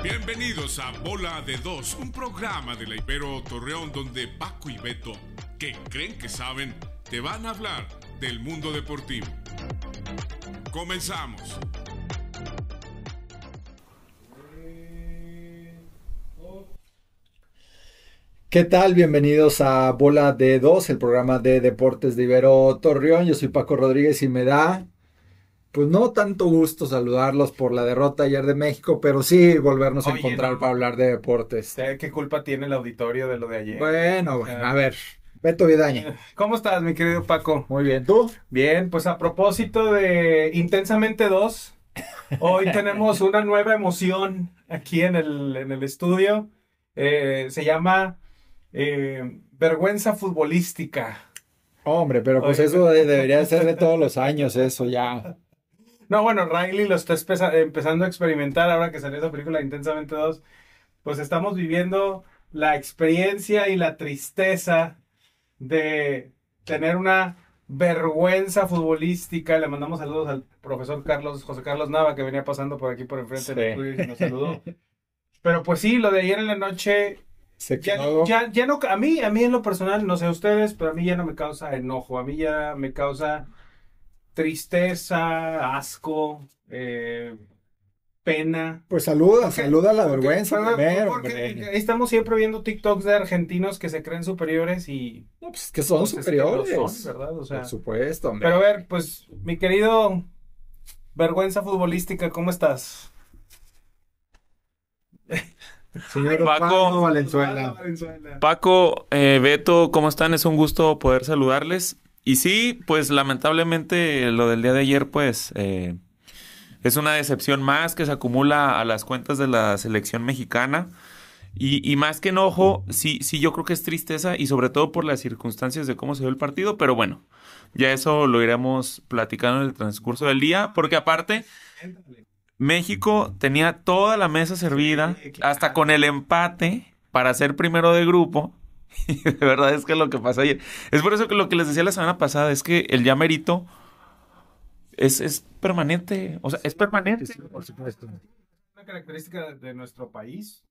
Bienvenidos a Bola de 2, un programa de la Ibero Torreón donde Paco y Beto, que creen que saben, te van a hablar del mundo deportivo. Comenzamos. ¿Qué tal? Bienvenidos a Bola de 2, el programa de deportes de Ibero Torreón. Yo soy Paco Rodríguez y me da pues no tanto gusto saludarlos por la derrota ayer de México, pero sí volvernos a encontrar para hablar de deportes. ¿Qué culpa tiene el auditorio de lo de ayer? Bueno, a ver. Beto Vidaña. Eh, ¿Cómo estás, mi querido Paco? Muy bien, ¿tú? Bien, pues a propósito de Intensamente 2, hoy tenemos una nueva emoción aquí en el, en el estudio. Eh, se llama eh, Vergüenza Futbolística. Hombre, pero pues eso debería ser de todos los años, eso ya. No, bueno, Riley lo está empezando a experimentar ahora que salió esa película Intensamente 2. Pues estamos viviendo la experiencia y la tristeza de tener una vergüenza futbolística. Le mandamos saludos al profesor Carlos, José Carlos Nava, que venía pasando por aquí por enfrente sí. y nos saludó. Pero pues sí, lo de ayer en la noche. Se ya, no, a mí, a mí en lo personal, no sé ustedes, pero a mí ya no me causa enojo, a mí ya me causa tristeza, asco, eh, pena. Pues saluda, saluda la vergüenza. estamos siempre viendo TikToks de argentinos que se creen superiores y... Pues que pues, son superiores. ¿verdad? Por supuesto. Pero a ver, pues mi querido vergüenza futbolística, ¿cómo estás? Señor Paco, Valenzuela. Paco, eh, Beto, ¿cómo están? Es un gusto poder saludarles. Y sí, pues lamentablemente lo del día de ayer, pues eh, es una decepción más que se acumula a las cuentas de la selección mexicana. Y, más que enojo, sí, sí, yo creo que es tristeza y sobre todo por las circunstancias de cómo se dio el partido, pero bueno, ya eso lo iremos platicando en el transcurso del día, porque aparte, México tenía toda la mesa servida, hasta con el empate, para ser primero de grupo, de verdad es que lo que pasa ayer. Es por eso que lo que les decía la semana pasada es que el ya es, es permanente. O sea, es permanente. por supuesto. Una característica de nuestro país.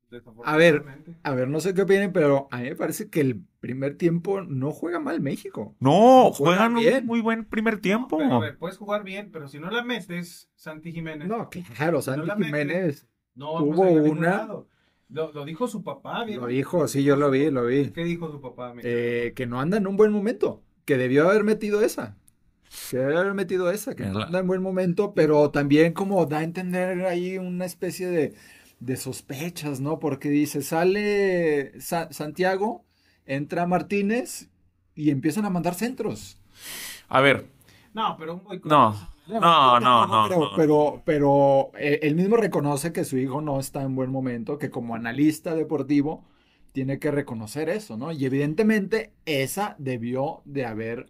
A ver, a ver, no sé qué opinen, pero a mí me parece que el primer tiempo no juega mal México. No, juegan, muy un muy buen primer tiempo. a puedes jugar bien, pero si no la metes, Santi Jiménez. No, claro, si Santi no Jiménez no, tuvo una. Lo, dijo su papá, Lo dijo, sí, yo lo vi, lo vi. ¿Qué dijo su papá? Eh, que no anda en un buen momento, que debió haber metido esa. Que debió haber metido esa, que no anda en buen momento, pero también como da a entender ahí una especie de, sospechas, ¿no? Porque dice, sale Santiago, entra Martínez y empiezan a mandar centros. A ver. No, pero un No. No, no, no. Pero, pero, él eh, mismo reconoce que su hijo no está en buen momento, que como analista deportivo tiene que reconocer eso, ¿no? Y evidentemente esa debió de haber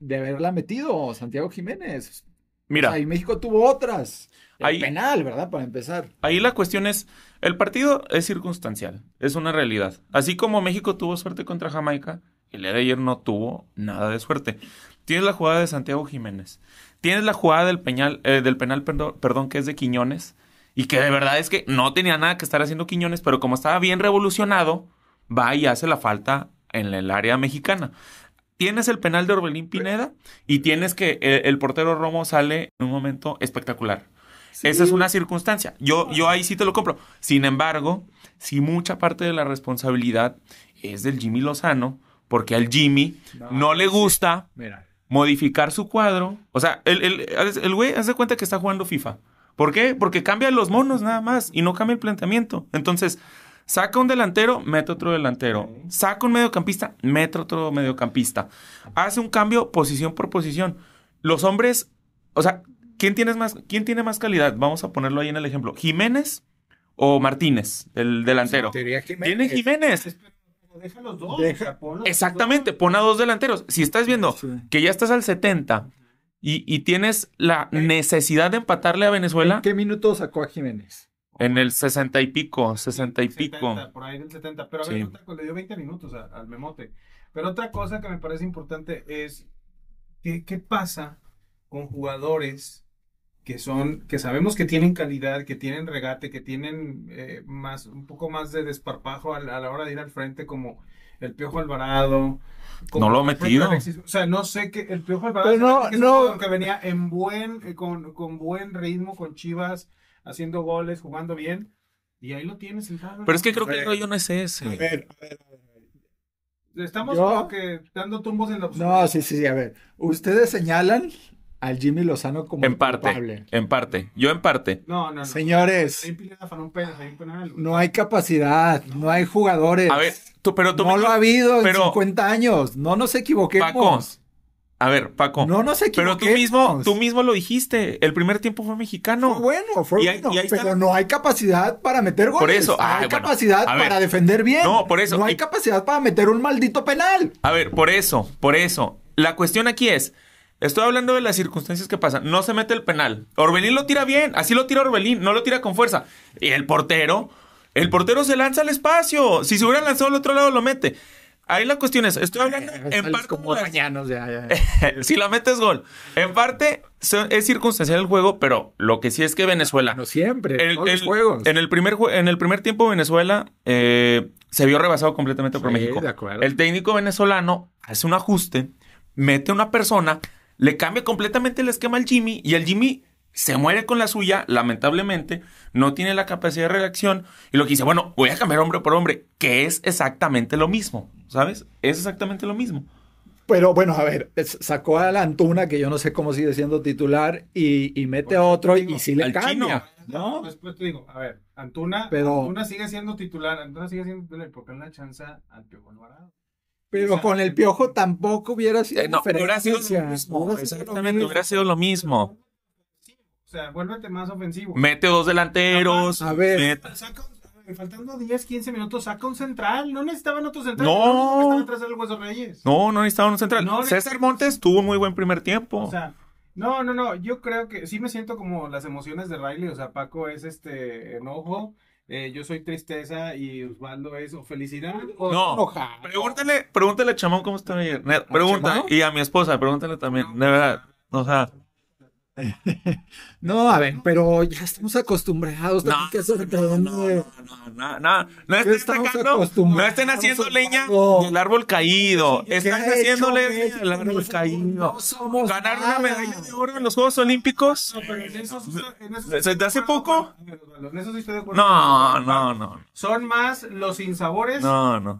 de haberla metido Santiago Jiménez. Mira. Ahí México tuvo otras. El penal, ¿verdad? Para empezar. Ahí la cuestión es, el partido es circunstancial, es una realidad. Así como México tuvo suerte contra Jamaica, el día de ayer no tuvo nada de suerte. Tienes la jugada de Santiago Jiménez. Tienes la jugada del, peñal, eh, del penal, perdón, perdón, que es de Quiñones. Y que de verdad es que no tenía nada que estar haciendo Quiñones, pero como estaba bien revolucionado, va y hace la falta en el área mexicana. Tienes el penal de Orbelín Pineda y tienes que eh, el, portero Romo sale en un momento espectacular. Esa es una circunstancia. Yo, yo ahí sí te lo compro. Sin embargo, si mucha parte de la responsabilidad es del Jimmy Lozano, porque al Jimmy no, le gusta modificar su cuadro. O sea, el, el, el güey hace cuenta que está jugando FIFA. ¿Por qué? Porque cambia los monos nada más y no cambia el planteamiento. Entonces, saca un delantero, mete otro delantero. Saca un mediocampista, mete otro mediocampista. Hace un cambio posición por posición. Los hombres, o sea, ¿quién, tienes más, ¿quién tiene más calidad? Vamos a ponerlo ahí en el ejemplo. ¿Jiménez o Martínez, el delantero? Tiene Jiménez deja los dos. Exactamente, pon a dos delanteros. Si estás viendo que ya estás al 70 y, tienes la necesidad de empatarle a Venezuela. qué minuto sacó a Jiménez? En el 60 y pico, 60 y pico. Por ahí en el 70, pero a ver, le dio 20 minutos al memote. Pero otra cosa que me parece importante es, qué pasa con jugadores que son, que sabemos que tienen calidad, que tienen regate, que tienen eh, más, un poco más de desparpajo a la, hora de ir al frente, como el Piojo Alvarado. no lo ha metido. o sea, no sé que el Piojo Alvarado que, venía en buen, eh, con, buen ritmo, con Chivas, haciendo goles, jugando bien. Y ahí lo tienes sentado. Pero es que creo que el eh, rollo no es ese. A ver, a ver, Estamos dando tumbos en la No, sí, sí, a ver. Ustedes señalan al Jimmy Lozano como en parte, En parte, yo en parte. No, no, no. Señores, no hay capacidad, no, hay jugadores. A ver, tú, pero tú no lo ha habido en 50 años, no nos equivoquemos. Paco, a ver, Paco. No nos equivoquemos. Pero tú mismo, tú mismo lo dijiste, el primer tiempo fue mexicano. Fue bueno, fue bueno, pero no hay capacidad para meter goles. Por eso. hay capacidad para defender bien. No, por eso. No hay capacidad para meter un maldito penal. A ver, por eso, por eso. La cuestión aquí es, Estoy hablando de las circunstancias que pasan. No se mete el penal. Orbelín lo tira bien. Así lo tira Orbelín. No lo tira con fuerza. Y el portero. El portero se lanza al espacio. Si se hubiera lanzado al otro lado, lo mete. Ahí la cuestión es, estoy hablando en parte... Como dañanos, si la metes gol. En parte es circunstancial el juego, pero lo que sí es que Venezuela... No siempre, juegos. En el, primer, en el primer tiempo Venezuela eh, se vio rebasado completamente por México. De acuerdo. El técnico venezolano hace un ajuste, mete una persona le cambia completamente el esquema al Jimmy y el Jimmy se muere con la suya, lamentablemente, no tiene la capacidad de reacción y lo que dice, bueno, voy a cambiar hombre por hombre, que es exactamente lo mismo, ¿sabes? Es exactamente lo mismo. Pero bueno, a ver, sacó a la Antuna, que yo no sé cómo sigue siendo titular, y, mete a otro y sí le cambia. ¿no? Después pues, te digo, a ver, Antuna, Antuna sigue siendo titular, Antuna sigue siendo titular, porque no la chance a pero con el piojo tampoco hubiera sido. Eh, no, hubiera sido lo mismo. Exactamente, hubiera sido lo mismo. O sea, vuélvete más ofensivo. Mete dos delanteros. a ver. faltando 10, 15 minutos, saca un central. No necesitaban otro central. No. No necesitaban, Hueso Reyes. No, no necesitaban un central. César Montes tuvo un muy buen primer tiempo. O sea, no, no, no. Yo creo que sí me siento como las emociones de Riley. O sea, Paco es este enojo. Eh, yo soy tristeza y Osvaldo es o felicidad o no. pregúntele, Pregúntale, pregúntale Chamón cómo está ayer. Pregunta, y a mi esposa, pregúntale también, de verdad. O sea, No, a ver, pero ya estamos acostumbrados. No, no, no, no, no, estén no estén haciendo leña del árbol caído. Están haciéndole leña del árbol caído. Ganar una medalla de oro en los Juegos Olímpicos. De hace poco? No, no, no. Son más los insabores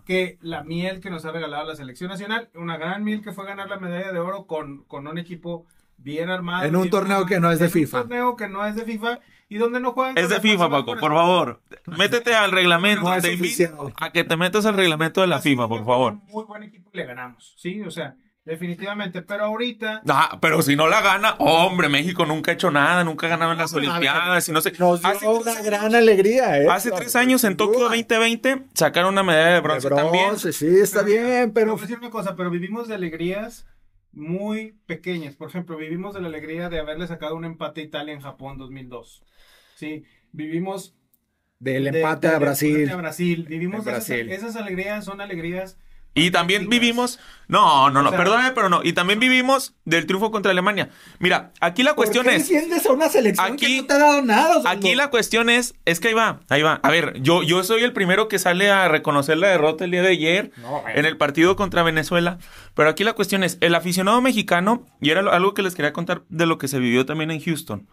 que la miel que nos ha regalado la selección nacional. Una gran miel que fue ganar la medalla de oro con, con un equipo bien armado. En un torneo que no es de FIFA. En un torneo que no es de FIFA y dónde no juegan. Es de FIFA, Paco, por, favor. Métete al reglamento. No te a que te metas al reglamento de la FIFA, por favor. Muy buen equipo y le ganamos, ¿sí? O sea, definitivamente. Pero ahorita. Ah, pero si no la gana, hombre, México nunca ha hecho nada, nunca ha ganado en las Olimpiadas. no sé. Nos dio hace una gran alegría, ¿eh? Hace tres años en Tokio 2020 sacaron una medalla de bronce, también. Sí, está bien, pero. decir una cosa, pero vivimos de alegrías muy pequeñas. Por ejemplo, vivimos de la alegría de haberle sacado un empate a Italia en Japón 2002. Sí, vivimos del empate a Brasil. Brasil. Vivimos Brasil. esas, alegrías son alegrías y también vivimos. No, no, no, perdóname, pero no. Y también vivimos del triunfo contra Alemania. Mira, aquí la cuestión ¿por qué es. a una selección aquí, que no te ha dado nada? aquí la cuestión es. Es que ahí va, ahí va. A ver, yo, yo soy el primero que sale a reconocer la derrota el día de ayer en el partido contra Venezuela. Pero aquí la cuestión es: el aficionado mexicano, y era algo que les quería contar de lo que se vivió también en Houston.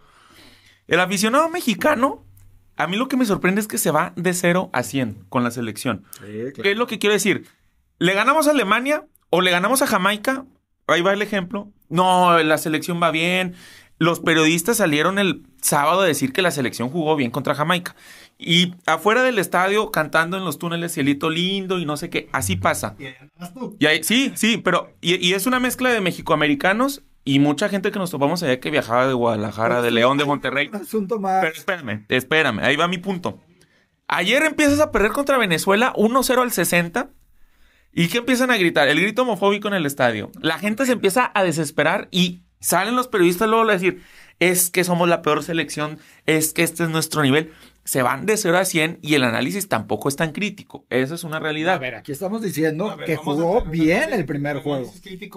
El aficionado mexicano. A mí lo que me sorprende es que se va de 0 a 100 con la selección. ¿Qué es lo que quiero decir? ¿Le ganamos a Alemania o le ganamos a Jamaica? Ahí va el ejemplo. No, la selección va bien. Los periodistas salieron el sábado a decir que la selección jugó bien contra Jamaica. Y afuera del estadio, cantando en los túneles, cielito lindo y no sé qué. Así pasa. Y ahí, sí, sí, pero. Y, es una mezcla de mexicoamericanos y mucha gente que nos topamos allá que viajaba de Guadalajara, de León, de Monterrey. asunto más. Pero espérame, espérame. Ahí va mi punto. Ayer empiezas a perder contra Venezuela 1-0 al 60 ¿Y qué empiezan a gritar? El grito homofóbico en el estadio. La gente se empieza a desesperar y salen los periodistas luego a decir, es que somos la peor selección, es que este es nuestro nivel. Se van de 0 a 100 y el análisis tampoco es tan crítico. Esa es una realidad. A ver, aquí estamos diciendo que jugó bien el primer juego,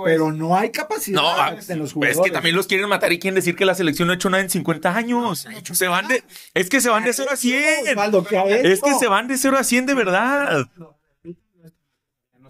pero no hay capacidad ah, en los jugadores. Es que también los quieren matar y quieren decir que la selección no ha hecho nada en 50 años. Se van de, es que se van de 0 a 100. Es que se van de 0 a 100 de verdad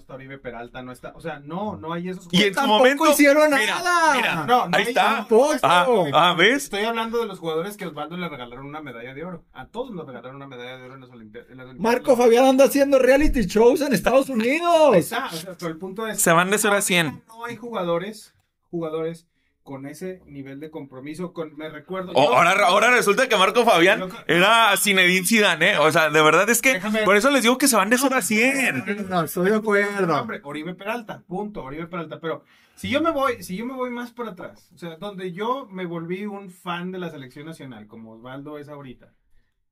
está Oribe Peralta, no está. O sea, no, no hay esos. Y en su momento. hicieron nada. Mira, no, no ahí está. Ah, ah, ah, ¿ves? Estoy hablando de los jugadores que Osvaldo le regalaron una medalla de oro. A todos nos regalaron una medalla de oro en las Olimpiadas. Marco Fabián anda haciendo reality shows en Estados Unidos. Exacto. O sea, pero el punto es. Se van de 0 a 100. No hay jugadores, jugadores con ese nivel de compromiso, con, me recuerdo. ahora, ahora resulta que Marco Fabián era Zinedine Zidane, ¿eh? O sea, de verdad es que por eso les digo que se van de no, 100. No, estoy de acuerdo. Oribe Peralta, punto, Oribe Peralta. Pero si yo me voy, si yo me voy más para atrás, o sea, donde yo me volví un fan de la selección nacional, como Osvaldo es ahorita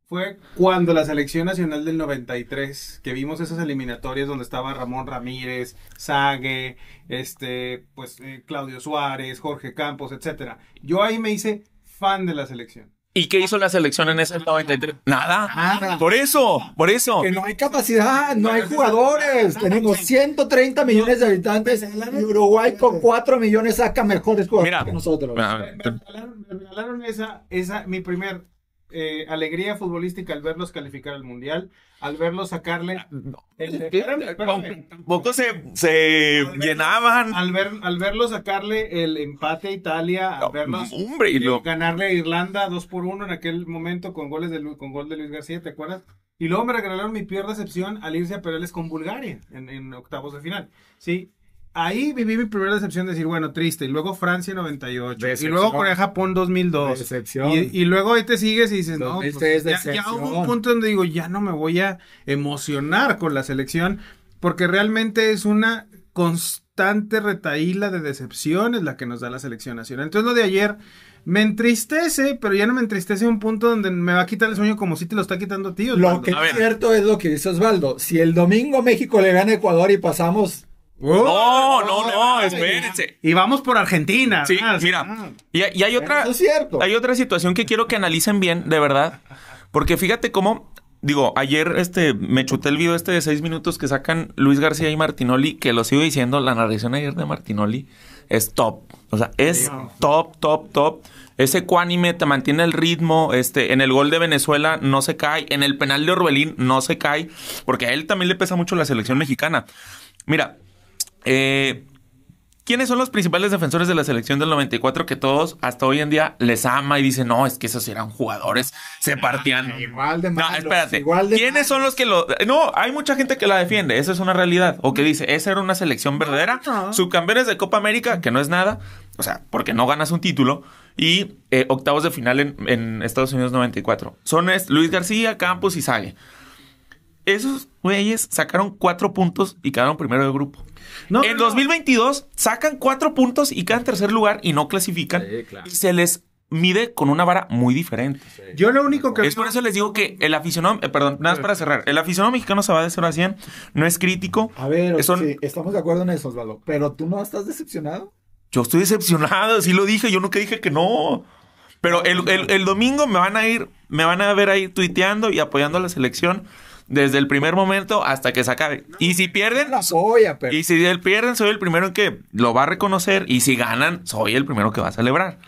fue cuando la selección nacional del 93, que vimos esas eliminatorias donde estaba Ramón Ramírez, Sague, este, pues eh, Claudio Suárez, Jorge Campos, etcétera. Yo ahí me hice fan de la selección. ¿Y qué hizo la selección en ese 93? Nada. Por eso, por eso. Que no hay capacidad, no hay jugadores. Tenemos 130 millones de habitantes y Uruguay con 4 millones saca mejores jugadores que nosotros. Me, regalaron, me esa, esa, mi primer eh, alegría futbolística al verlos calificar al mundial, al verlos sacarle. Ah, el, Poco se, se llenaban. Al, ver, al verlos sacarle el empate a Italia, al verlos eh, ganarle a Irlanda 2 por 1 en aquel momento con, goles de, con gol de Luis García, ¿te acuerdas? Y luego me regalaron mi peor decepción al irse a Perales con Bulgaria en, en octavos de final. Sí, Ahí viví mi primera decepción de decir, bueno, triste. Y luego Francia 98. Y luego Corea Japón 2002. Decepción. Y, luego ahí te sigues y dices, no, pues, ya, hubo un punto donde digo, ya no me voy a emocionar con la selección. Porque realmente es una constante retaíla de decepciones la que nos da la selección nacional. Entonces lo de ayer me entristece, pero ya no me entristece a un punto donde me va a quitar el sueño como si te lo está quitando a ti. Lo que es cierto es lo que dice Osvaldo. Si el domingo México le gana a Ecuador y pasamos Oh, oh, no, no, oh, no, espérense. Y vamos por Argentina. Sí, ah, mira. Ah. y, hay otra. Hay otra situación que quiero que analicen bien, de verdad. Porque fíjate cómo. Digo, ayer este, me chuté el video este de seis minutos que sacan Luis García y Martinoli, que lo sigo diciendo, la narración ayer de Martinoli es top. O sea, es top, top, top. Es ecuánime, te mantiene el ritmo. Este, en el gol de Venezuela no se cae. En el penal de Orbelín no se cae. Porque a él también le pesa mucho la selección mexicana. Mira, eh, ¿Quiénes son los principales defensores de la selección del 94 que todos hasta hoy en día les ama y dicen, no, es que esos eran jugadores, se ah, partían? igual de No, espérate. ¿Quiénes son los que lo.? No, hay mucha gente que la defiende, esa es una realidad. O que mm. dice, esa era una selección verdadera. Subcampeones de Copa América, que no es nada, o sea, porque no ganas un título. Y eh, octavos de final en, Estados Unidos 94. Son Luis García, Campos y Sague. Esos güeyes sacaron cuatro puntos y quedaron primero de grupo en 2022 sacan cuatro puntos y quedan tercer lugar y no clasifican. Y se les mide con una vara muy diferente. Yo lo único que... Es por eso les digo que el aficionado... Eh, perdón, nada más para cerrar. El aficionado mexicano se va de 0 a 100. ¿eh? No es crítico. A ver, estamos de acuerdo en eso, Osvaldo. Pero tú no estás decepcionado. Yo estoy decepcionado, sí lo dije. Yo nunca dije que no. Pero el, el domingo me van a ir... Me van a ver ahí tuiteando y apoyando a la selección desde el primer momento hasta que se acabe. y si pierden, Y si pierden, soy el primero en que lo va a reconocer. Y si ganan, soy el primero que va a celebrar.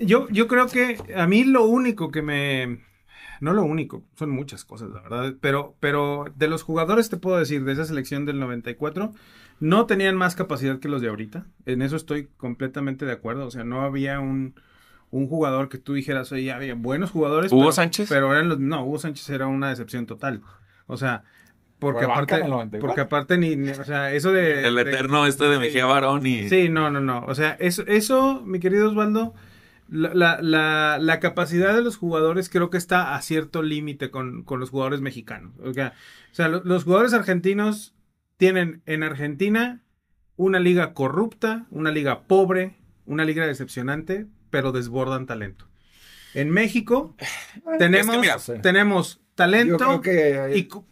Yo, yo creo que a mí lo único que me. No lo único, son muchas cosas, la verdad. Pero, pero de los jugadores te puedo decir, de esa selección del 94, no tenían más capacidad que los de ahorita. En eso estoy completamente de acuerdo. O sea, no había un un jugador que tú dijeras, oye, había buenos jugadores. ¿Hugo Sánchez? Pero eran los, no, Hugo Sánchez era una decepción total. O sea, porque aparte, porque aparte ni, o sea, eso de... El eterno este de Mejía Barón y... Sí, no, no, no. O sea, eso, eso mi querido Osvaldo, la, capacidad de los jugadores creo que está a cierto límite con, los jugadores mexicanos. O sea, los jugadores argentinos tienen en Argentina una liga corrupta, una liga pobre, una liga decepcionante, pero desbordan talento. En México tenemos, tenemos talento,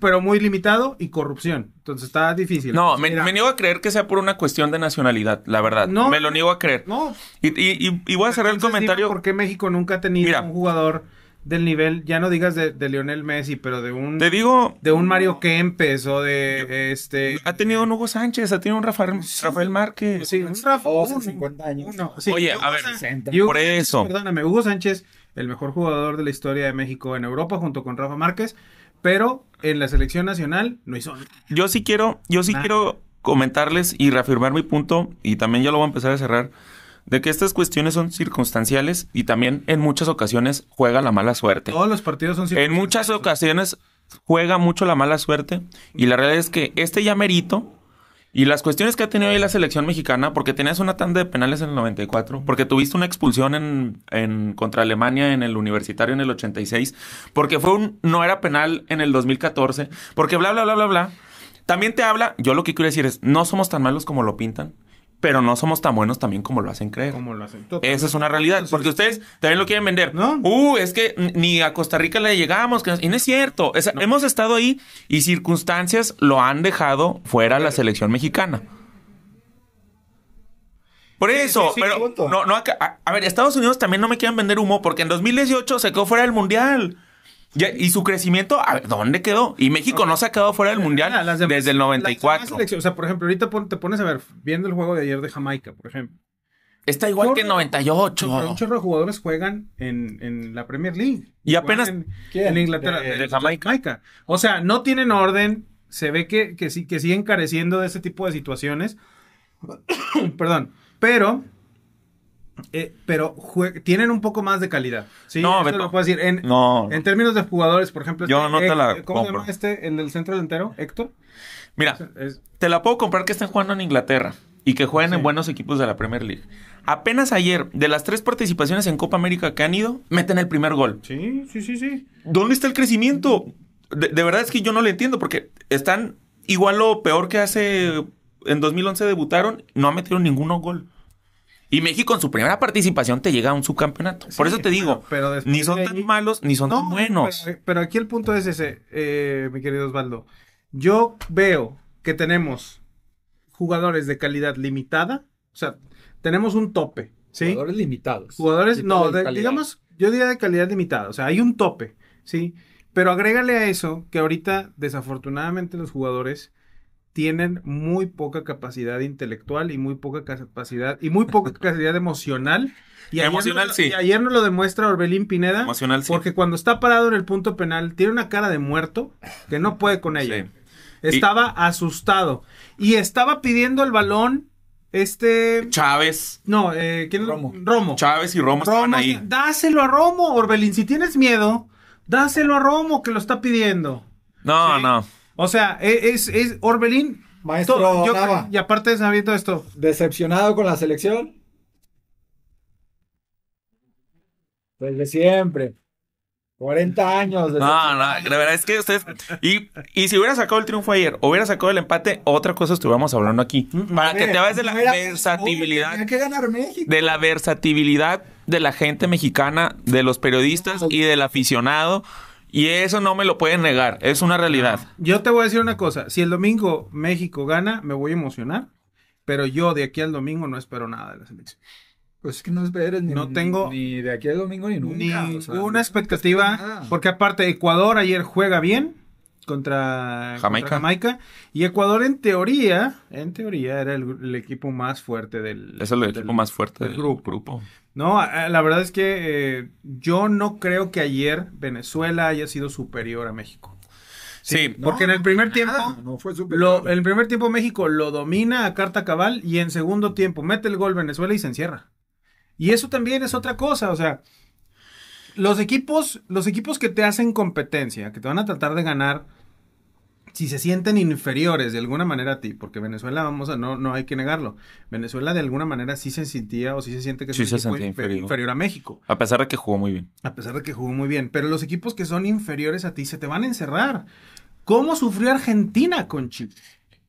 pero muy limitado y corrupción. Entonces está difícil. No, me, niego a creer que sea por una cuestión de nacionalidad, la verdad. No, me lo niego a creer. No. Y, voy a cerrar el comentario. ¿Por qué México nunca ha tenido un jugador? del nivel, ya no digas de, Lionel Messi, pero de un. Te digo. De un Mario Kempes o de. este. Ha tenido un Hugo Sánchez, ha tenido un Rafael, Rafael Márquez. Sí, un Rafael. 50 años. Oye, a ver, por eso. Perdóname, Hugo Sánchez, el mejor jugador de la historia de México en Europa, junto con Rafa Márquez, pero en la selección nacional no hizo. Yo sí quiero, yo sí quiero comentarles y reafirmar mi punto, y también ya lo voy a empezar a cerrar de que estas cuestiones son circunstanciales y también en muchas ocasiones juega la mala suerte. Todos los partidos son circunstanciales. En muchas ocasiones juega mucho la mala suerte y la realidad es que este ya merito y las cuestiones que ha tenido ahí la selección mexicana, porque tenías una tanda de penales en el 94, porque tuviste una expulsión en, en, contra Alemania en el universitario en el 86, porque fue un no era penal en el 2014, porque bla, bla, bla, bla, bla. También te habla, yo lo que quiero decir es, no somos tan malos como lo pintan pero no somos tan buenos también como lo hacen creer. Como lo hacen. Esa es una realidad, porque ustedes también lo quieren vender. No. Uh, es que ni a Costa Rica le llegamos, y no es cierto. Hemos estado ahí y circunstancias lo han dejado fuera la selección mexicana. Por eso, no, a, a, ver, Estados Unidos también no me quieren vender humo porque en 2018 se quedó fuera del mundial. Y, su crecimiento, a ¿dónde quedó? Y México no se ha quedado fuera del Mundial desde el 94. o sea, por ejemplo, ahorita te pones a ver, viendo el juego de ayer de Jamaica, por ejemplo. Está igual que en 98. Un chorro de jugadores juegan en, la Premier League. Y apenas. En, Inglaterra. De, Jamaica. O sea, no tienen orden. Se ve que, que, que siguen careciendo de ese tipo de situaciones. Perdón. Pero eh, pero tienen un poco más de calidad. no, decir. En, términos de jugadores, por ejemplo, este eh, ¿cómo se llama este? El del centro Héctor. Mira, te la puedo comprar que estén jugando en Inglaterra y que jueguen en buenos equipos de la Premier League. Apenas ayer, de las tres participaciones en Copa América que han ido, meten el primer gol. Sí, sí, sí, sí. ¿Dónde está el crecimiento? De, verdad es que yo no lo entiendo porque están igual lo peor que hace en 2011 debutaron, no ha metido ninguno gol. Y México en su primera participación te llega a un subcampeonato. Por eso te digo, ni son tan malos ni son tan buenos. Pero, aquí el punto es ese, eh, mi querido Osvaldo. Yo veo que tenemos jugadores de calidad limitada, o sea, tenemos un tope. ¿sí? Jugadores limitados. Jugadores, no, digamos, yo diría de calidad limitada, o sea, hay un tope, ¿sí? Pero agrégale a eso que ahorita, desafortunadamente, los jugadores tienen muy poca capacidad intelectual y muy poca capacidad y muy poca capacidad emocional. Y emocional sí. ayer nos lo demuestra Orbelín Pineda. Emocional Porque cuando está parado en el punto penal tiene una cara de muerto que no puede con ella. Estaba asustado y estaba pidiendo el balón este. Chávez. No, eh, ¿quién Romo. Romo. Chávez y Romo, estaban ahí. Dáselo a Romo, Orbelín. Si tienes miedo, dáselo a Romo que lo está pidiendo. No, no. O sea, e-, es, Orbelín. Maestro Y aparte sabiendo esto. ¿Decepcionado con la selección? Pues de siempre. 40 años. no, no, la verdad es que ustedes. Y, y, si hubiera sacado el triunfo ayer, hubiera sacado el empate, otra cosa estuviéramos hablando aquí. Mm, Para que te vayas de la versatilidad. que ganar México. De la versatilidad de la gente mexicana, de los periodistas y del aficionado. Y eso no me lo pueden negar, es una realidad. Yo te voy a decir una cosa, si el domingo México gana, me voy a emocionar, pero yo de aquí al domingo no espero nada de las selección. Pues es que no esperes ni, tengo, ni de aquí al domingo ni nunca. una expectativa, porque aparte Ecuador ayer juega bien contra Jamaica. y Ecuador en teoría, en teoría era el, equipo más fuerte del... equipo más fuerte del, grupo. No, la verdad es que eh, yo no creo que ayer Venezuela haya sido superior a México. Sí, porque en el primer tiempo, fue en el primer tiempo México lo domina a carta cabal y en segundo tiempo mete el gol Venezuela y se encierra. Y eso también es otra cosa, o sea, los equipos, los equipos que te hacen competencia, que te van a tratar de ganar, si se sienten inferiores de alguna manera a ti, porque Venezuela, vamos a, no, no hay que negarlo, Venezuela de alguna manera sí se sentía o sí se siente que sí se sentía inferior. a México. A pesar de que jugó muy bien. A pesar de que jugó muy bien, pero los equipos que son inferiores a ti se te van a encerrar. ¿Cómo sufrió Argentina con Chile?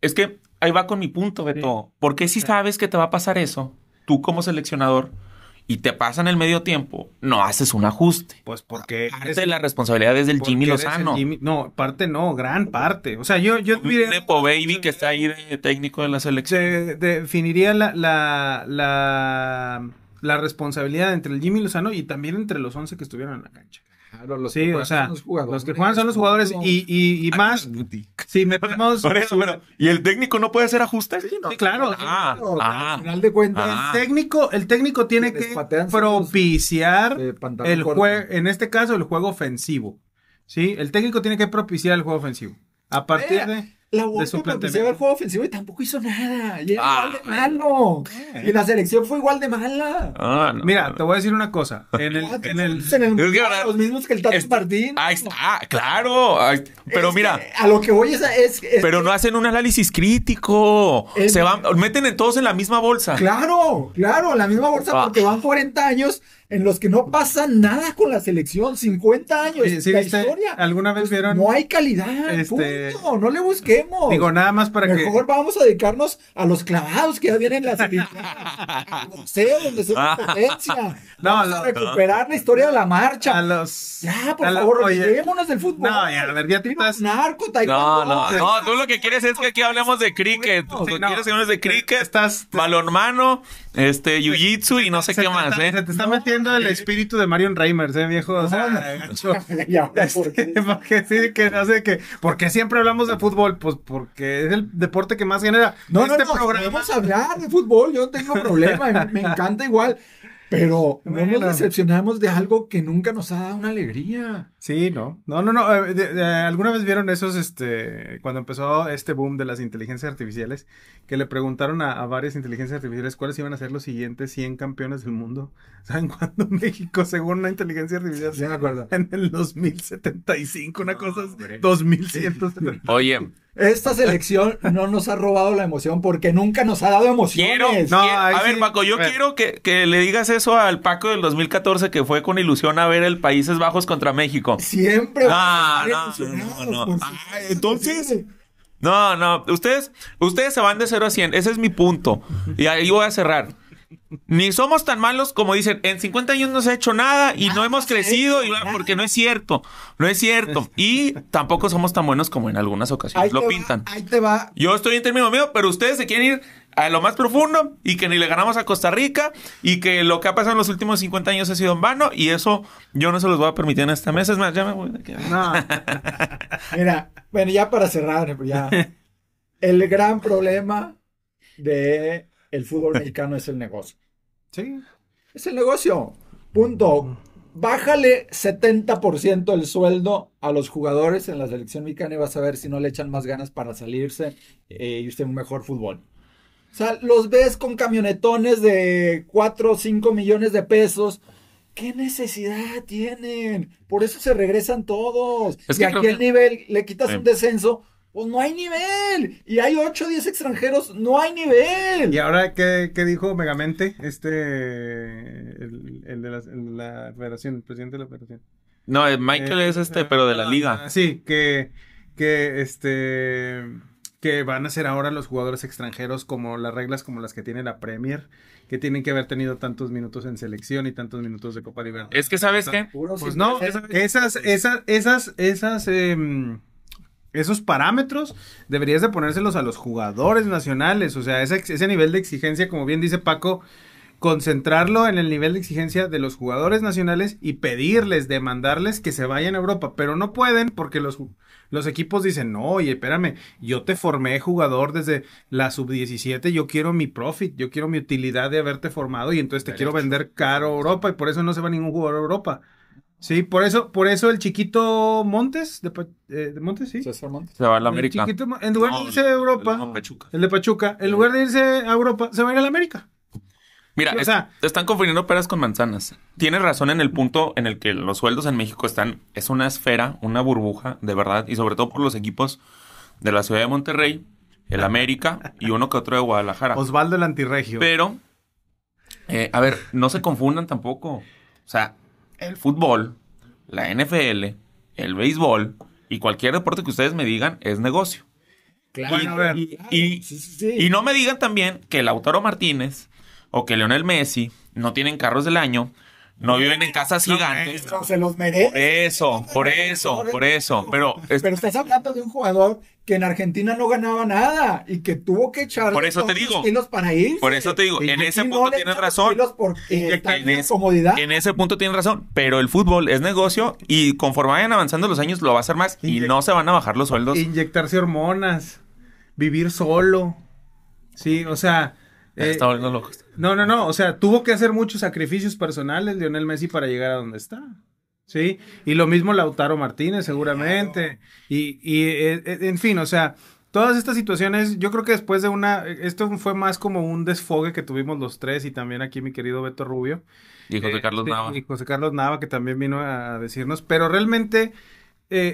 Es que ahí va con mi punto, Beto. todo Porque si sabes que te va a pasar eso, tú como seleccionador, y te pasan el medio tiempo, no haces un ajuste. Pues porque. Parte de la responsabilidad es del Jimmy Lozano. no, parte no, gran parte. O sea, yo, yo Un nepo Baby, que está ahí de técnico de la selección. Se definiría la, la, la, la responsabilidad entre el Jimmy Lozano y también entre los 11 que estuvieron en la cancha. Claro, los sí, que o son los, jugadores, que juegan son los jugadores y, más. Sí, Por eso, bueno, ¿Y el técnico no puede hacer ajustes? Sí, claro. Ah, ah. al final de cuentas. Ah. el técnico, el técnico tiene que propiciar eh, el juego, en este caso, el juego ofensivo. Sí, el técnico tiene que propiciar el juego ofensivo. A partir eh, de. La empecé a el juego ofensivo y tampoco hizo nada. Y ah, malo. Eh. Y la selección fue igual de mala. Ah, mira, te voy a decir una cosa. En el, en el, los mismos que el Tato Martín. ah, claro. pero mira. a lo que voy es. pero no hacen un análisis crítico. Se van, meten todos en la misma bolsa. Claro, claro, la misma bolsa ah. porque van 40 años en los que no pasa nada con la selección, 50 años, de historia. ¿Alguna vez pues, vieron? No hay calidad, este, no le busquemos. Digo, nada más para que... Mejor vamos a dedicarnos a los clavados que ya vienen las museos donde la potencia. No, vamos a recuperar la historia de la marcha. A los... Ya, por favor, del fútbol. No, ya, a ver, ya estás... Narco, No, no, no, tú lo que quieres es que aquí hablemos de cricket. tú quieres que hablemos de cricket, estás... Balonmano este, yujitsu y no sé qué más, ¿eh? Se te está metiendo el eh. espíritu de Marion Reimers, ¿eh, viejo? O sea, ah, este, porque que no qué. siempre hablamos de fútbol, pues porque es el deporte que más genera. No, este no, no, podemos hablar de fútbol, yo no tengo problema, me, encanta igual. Pero no nos decepcionamos de algo que nunca nos ha dado una alegría. Sí, no. No, no, no. Eh, ¿Alguna vez vieron esos, este, cuando empezó este boom de las inteligencias artificiales, que le preguntaron a, varias inteligencias artificiales cuáles iban a ser los siguientes 100 campeones del mundo? ¿Saben cuándo México, según la inteligencia artificial? Sí, me acuerdo. En el 2075, una cosa así. Oye, esta selección no nos ha robado la emoción porque nunca nos ha dado emociones. Quiero, a ver, Paco, yo quiero que, que, le digas eso al Paco del 2014 que fue con ilusión a ver el Países Bajos contra México. Siempre. Ah, no, entonces. No, no. Ustedes, ustedes se van de 0 a 100. Ese es mi punto. Y ahí voy a cerrar. Ni somos tan malos como dicen, en 50 años no se ha hecho nada y no hemos crecido, y, porque no es cierto, no es cierto. Y tampoco somos tan buenos como en algunas ocasiones lo pintan. te va. Yo estoy en términos míos, pero ustedes se quieren ir a lo más profundo y que ni le ganamos a Costa Rica y que lo que ha pasado en los últimos 50 años ha sido en vano y eso yo no se los voy a permitir en este mes Es más, ya me voy de aquí. Mira, bueno, ya para cerrar, pues El gran problema de el fútbol mexicano es el negocio. Sí. Es el negocio. Punto. Bájale 70% el sueldo a los jugadores en la selección mexicana y vas a ver si no le echan más ganas para salirse eh, y usted un mejor fútbol. O sea, los ves con camionetones de 4 o 5 millones de pesos. ¿Qué necesidad tienen? Por eso se regresan todos. Es que y aquí el nivel, le quitas un descenso, pues no hay nivel. Y hay 8 o 10 extranjeros, no hay nivel. ¿Y ahora qué, qué dijo Megamente? Este, el, de la, federación, el presidente de la federación. No, eh, Michael eh, es este, pero de la ah, liga. Ah, sí, que, que este que van a ser ahora los jugadores extranjeros como las reglas como las que tiene la Premier, que tienen que haber tenido tantos minutos en selección y tantos minutos de Copa Libertadores. Es que sabes qué, pues no, esas esas esas esas em, esos parámetros deberías de ponérselos a los jugadores nacionales, o sea, ese, ese nivel de exigencia, como bien dice Paco, concentrarlo en el nivel de exigencia de los jugadores nacionales y pedirles, demandarles que se vayan a Europa, pero no pueden porque los, los equipos dicen, no, oye, espérame, yo te formé jugador desde la sub-17, yo quiero mi profit, yo quiero mi utilidad de haberte formado y entonces te quiero vender caro a Europa y por eso no se va ningún jugador a Europa. Sí, por eso, por eso el chiquito Montes, de, eh, Montes, sí. César Montes. Se va a la América. El en lugar de irse a Europa, de Pachuca. el de Pachuca, en lugar de irse a Europa, se va a ir a la América. Mira, te están confundiendo peras con manzanas. Tienes razón en el punto en el que los sueldos en México están, es una esfera, una burbuja, de verdad, y sobre todo por los equipos de la ciudad de Monterrey, el ah. América y uno que otro de Guadalajara. Osvaldo el antirregio. Pero, eh, a ver, no se confundan tampoco. O sea, el fútbol, la NFL, el béisbol y cualquier deporte que ustedes me digan es negocio. Claro, y, no me digan también que Lautaro Martínez o que Lionel Messi no tienen carros del año, no viven en casas gigantes. Eh, se los Por eso, por eso, por eso. Pero, estás hablando de un jugador que en Argentina no ganaba nada y que tuvo que echar por eso te digo para ir... por eso te digo en ese punto tienes razón eh, en, comodidad. en ese punto tienes razón pero el fútbol es negocio y conforme vayan avanzando los años lo va a hacer más y no se van a bajar los sueldos inyectarse hormonas vivir solo sí o sea eh, no, no, no. O sea, tuvo que hacer muchos sacrificios personales Lionel Messi para llegar a donde está. Sí. Y lo mismo Lautaro Martínez, seguramente. Y, eh, eh, en fin, o sea, todas estas situaciones, yo creo que después de una, esto fue más como un desfogue que tuvimos los tres y también aquí mi querido Beto Rubio. Y José Carlos Nava. Y José Carlos Nava que también vino a decirnos, pero realmente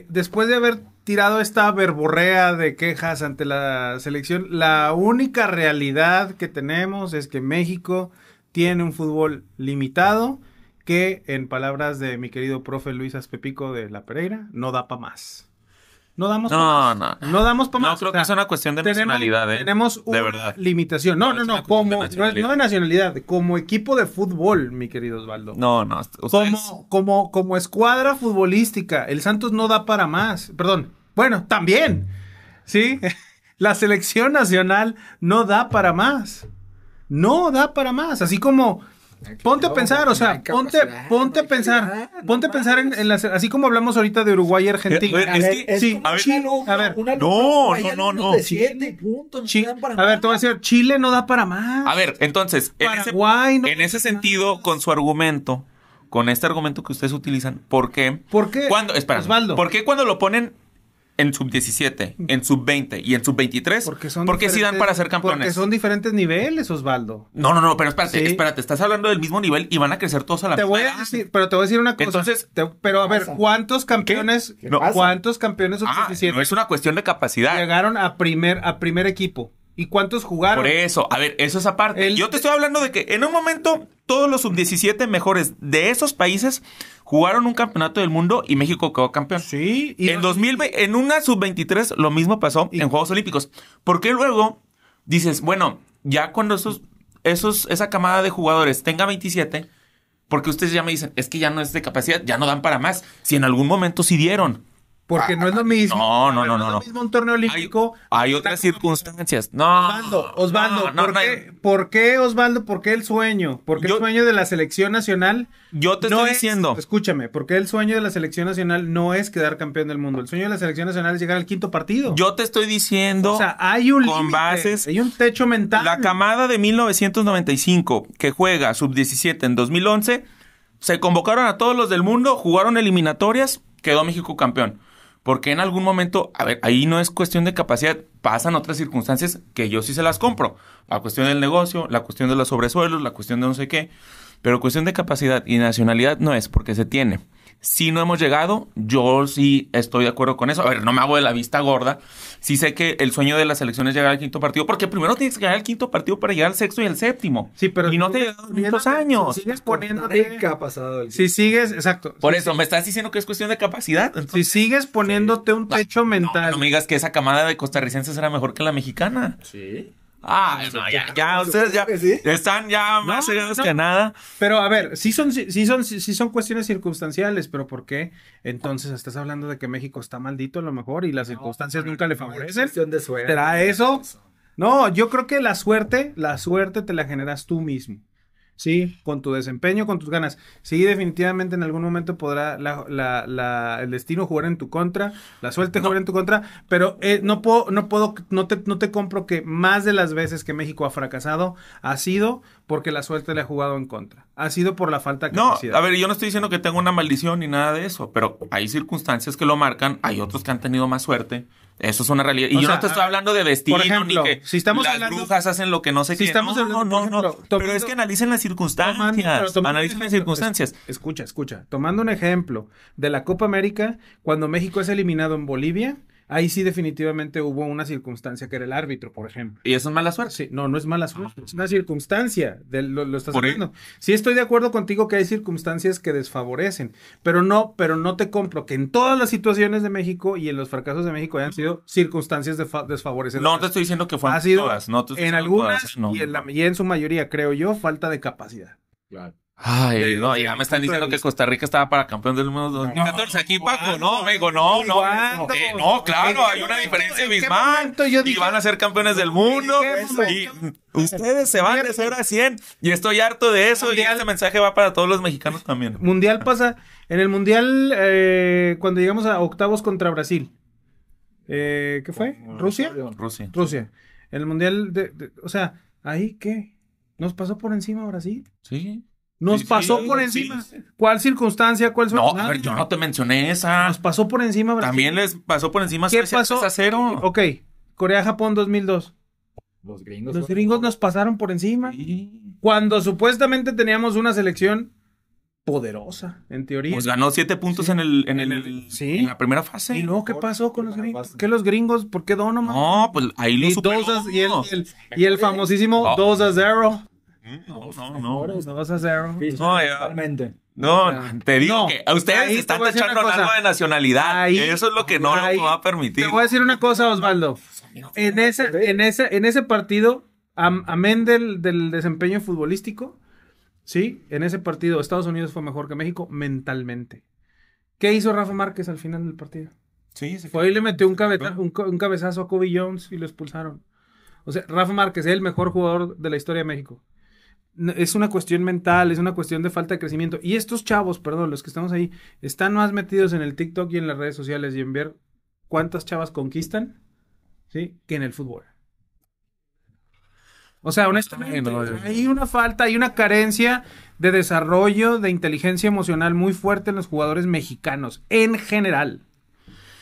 después de haber tirado esta verborrea de quejas ante la selección, la única realidad que tenemos es que México tiene un fútbol limitado que, en palabras de mi querido profe Luis Aspepico de La Pereira, no da para más. No damos no, no, no, no. damos para más. No, creo sea, que es una cuestión de nacionalidad, ¿eh? Tenemos una limitación. No, no, no. Como, no de nacionalidad, como equipo de fútbol, mi querido Osvaldo. No, no. como, como escuadra futbolística, el Santos no da para más. Perdón, bueno, también, ¿sí? La selección nacional no da para más. No da para más. Así como Ponte a pensar, o sea, ponte, ponte a pensar, ponte a pensar en, la... así como hablamos ahorita de Uruguay y eh, Argentina. sí, a ver, a ver, no, no, no, no. a ver, te voy a decir, Chile no da para más. A ver, entonces, no. en ese, sentido, con su argumento, con este argumento que ustedes utilizan, ¿por qué? ¿Por qué? Cuando, Osvaldo. ¿Por qué cuando lo ponen en sub-17, en sub-20 y en sub-23. Porque son porque sí dan para ser campeones. Porque son diferentes niveles, Osvaldo. No, no, no, pero espérate, espérate, estás hablando del mismo nivel y van a crecer todos a la te voy a decir, Pero te voy a decir una cosa. Entonces, pero a ver, ¿cuántos campeones, cuántos campeones ah, sub-17? no es una cuestión de capacidad. Llegaron a primer, a primer equipo. ¿Y cuántos jugaron? Por eso, a ver, eso es aparte. Yo te estoy hablando de que en un momento todos los sub-17 mejores de esos países jugaron un campeonato del mundo y México quedó campeón. Sí. Y en en una sub-23 lo mismo pasó en Juegos Olímpicos. Porque luego dices, bueno, ya cuando esos, esos, esa camada de jugadores tenga 27, porque ustedes ya me dicen, es que ya no es de capacidad, ya no dan para más. Si en algún momento sí dieron. Porque ah, no es lo ah, mismo. No, no, no, no. No es mismo un torneo olímpico. Hay, otras circunstancias. No. Osvaldo, Osvaldo, ¿por, qué, Osvaldo? ¿Por qué el sueño? ¿Por qué el sueño de la selección nacional? Yo te estoy diciendo. Escúchame, ¿por qué el sueño de la selección nacional no es quedar campeón del mundo? El sueño de la selección nacional es llegar al quinto partido. Yo te estoy diciendo. O sea, hay un. Con bases. Hay un techo mental. La camada de 1995 que juega sub-17 en 2011. Se convocaron a todos los del mundo, jugaron eliminatorias, quedó México campeón. Porque en algún momento, a ver, ahí no es cuestión de capacidad, pasan otras circunstancias que yo sí se las compro. La cuestión del negocio, la cuestión de los sobresuelos, la cuestión de no sé qué. Pero cuestión de capacidad y nacionalidad no es porque se tiene. Si no hemos llegado, yo sí estoy de acuerdo con eso. A ver, no me hago de la vista gorda. Sí sé que el sueño de la selección es llegar al quinto partido, porque primero tienes que llegar al quinto partido para llegar al sexto y el séptimo. Sí, pero. Y no te dos dos años. Sigues poniéndote. pasado Si sigues, exacto. Por eso, ¿me estás diciendo que es cuestión de capacidad? si sigues poniéndote un techo mental. No, no, me digas que esa camada de costarricenses era mejor que la mexicana. Sí. Ah, ya, ya, ustedes ya, están ya más que nada. Pero a ver, sí son, sí son, sí son cuestiones circunstanciales, pero ¿por qué? Entonces estás hablando de que México está maldito a lo mejor y las circunstancias nunca le favorecen. De ¿Será eso? No, yo creo que la suerte, la suerte te la generas tú mismo. ¿sí? Con tu desempeño, con tus ganas. Sí, definitivamente en algún momento podrá el destino jugar en tu contra, la suerte jugar en tu contra, pero eh, no puedo, no puedo, no te, no te compro que más de las veces que México ha fracasado ha sido porque la suerte le ha jugado en contra. Ha sido por la falta de capacidad. No, a ver, yo no estoy diciendo que tenga una maldición ni nada de eso, pero hay circunstancias que lo marcan, hay otros que han tenido más suerte. Eso es una realidad. Y yo no te estoy hablando de vestir, por ejemplo, ni que si estamos las brujas hacen lo que no se si Estamos no, no, no, no. pero es que analicen las circunstancias. analicen las circunstancias. Escucha, escucha. Tomando un ejemplo de la Copa América, cuando México es eliminado en Bolivia, ahí sí definitivamente hubo una circunstancia que era el árbitro, por ejemplo. ¿Y eso es mala suerte? Sí, no, no es mala ah, suerte, pues. es una circunstancia, de, lo, estás viendo. Sí estoy de acuerdo contigo que hay circunstancias que desfavorecen, pero no, pero no te compro que en todas las situaciones de México y en los fracasos de México hayan sido circunstancias de desfavorecidas. No te estoy diciendo que fueron todas, no en algunas y, en la, y en su mayoría, creo yo, falta de capacidad. Claro. Ay, no, ya me están diciendo que Costa Rica estaba para campeón del mundo 2014. No, Aquí, Paco, no, no, no. no claro, hay una diferencia abismal. Y van a ser campeones del mundo. Y ustedes se van a crecer a 100. Y estoy harto de eso. Y ese mensaje va para todos los mexicanos también. Mundial pasa. En el Mundial, eh, cuando llegamos a octavos contra Brasil, eh, ¿qué fue? ¿Rusia? Rusia. Rusia. En el Mundial, o sea, ¿ahí qué? ¿Nos pasó por encima Brasil? Sí. Nos pasó por encima. ¿Cuál circunstancia? ¿Cuál No, a ver, yo no te mencioné esa. Nos pasó por encima. También les pasó por encima. ¿Qué pasó? A cero. Ok, Corea-Japón 2002. Los gringos. Los gringos nos pasaron por encima. Cuando supuestamente teníamos una selección poderosa, en teoría. Pues ganó siete puntos en el, en el, la primera fase. ¿Y luego qué pasó con los gringos? ¿Qué los gringos? ¿Por qué Donovan? No, pues ahí lo y, y, el, famosísimo 2 a 0. No, no, no. No vas a ser totalmente. No, te digo a ustedes están echando algo de nacionalidad. y eso es lo que no va a permitir. Te voy a decir una cosa, Osvaldo. En ese, en ese, en ese partido, amén del, del, desempeño futbolístico, sí, en ese partido Estados Unidos fue mejor que México mentalmente. ¿Qué hizo Rafa Márquez al final del partido? Sí, se fue y le metió un, un cabezazo a Kobe Jones y lo expulsaron. O sea, Rafa Márquez es el mejor jugador de la historia de México es una cuestión mental, es una cuestión de falta de crecimiento. Y estos chavos, perdón, los que estamos ahí, están más metidos en el TikTok y en las redes sociales y en ver cuántas chavas conquistan, ¿sí? Que en el fútbol. O sea, honestamente, hay una falta, hay una carencia de desarrollo de inteligencia emocional muy fuerte en los jugadores mexicanos, en general.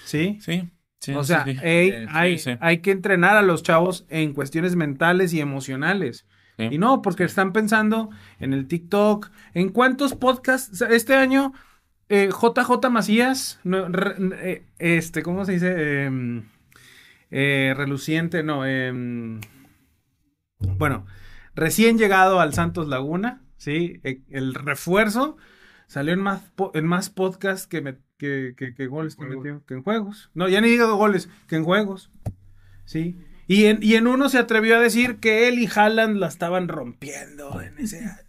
¿Sí? Sí. sí o sea, hay, hay que entrenar a los chavos en cuestiones mentales y emocionales. Y no, porque están pensando en el TikTok, en cuántos podcasts. Este año, JJ eh, Macías, eh, este, ¿cómo se dice? Em, eh, reluciente, no. Em, bueno, recién llegado al Santos Laguna, ¿sí? E, el refuerzo salió en más, en más podcasts que, goles que metió, que en juegos. No, ya ni digo goles, que en juegos, ¿sí? sí y en, y en uno se atrevió a decir que él y Haaland la estaban rompiendo en ese...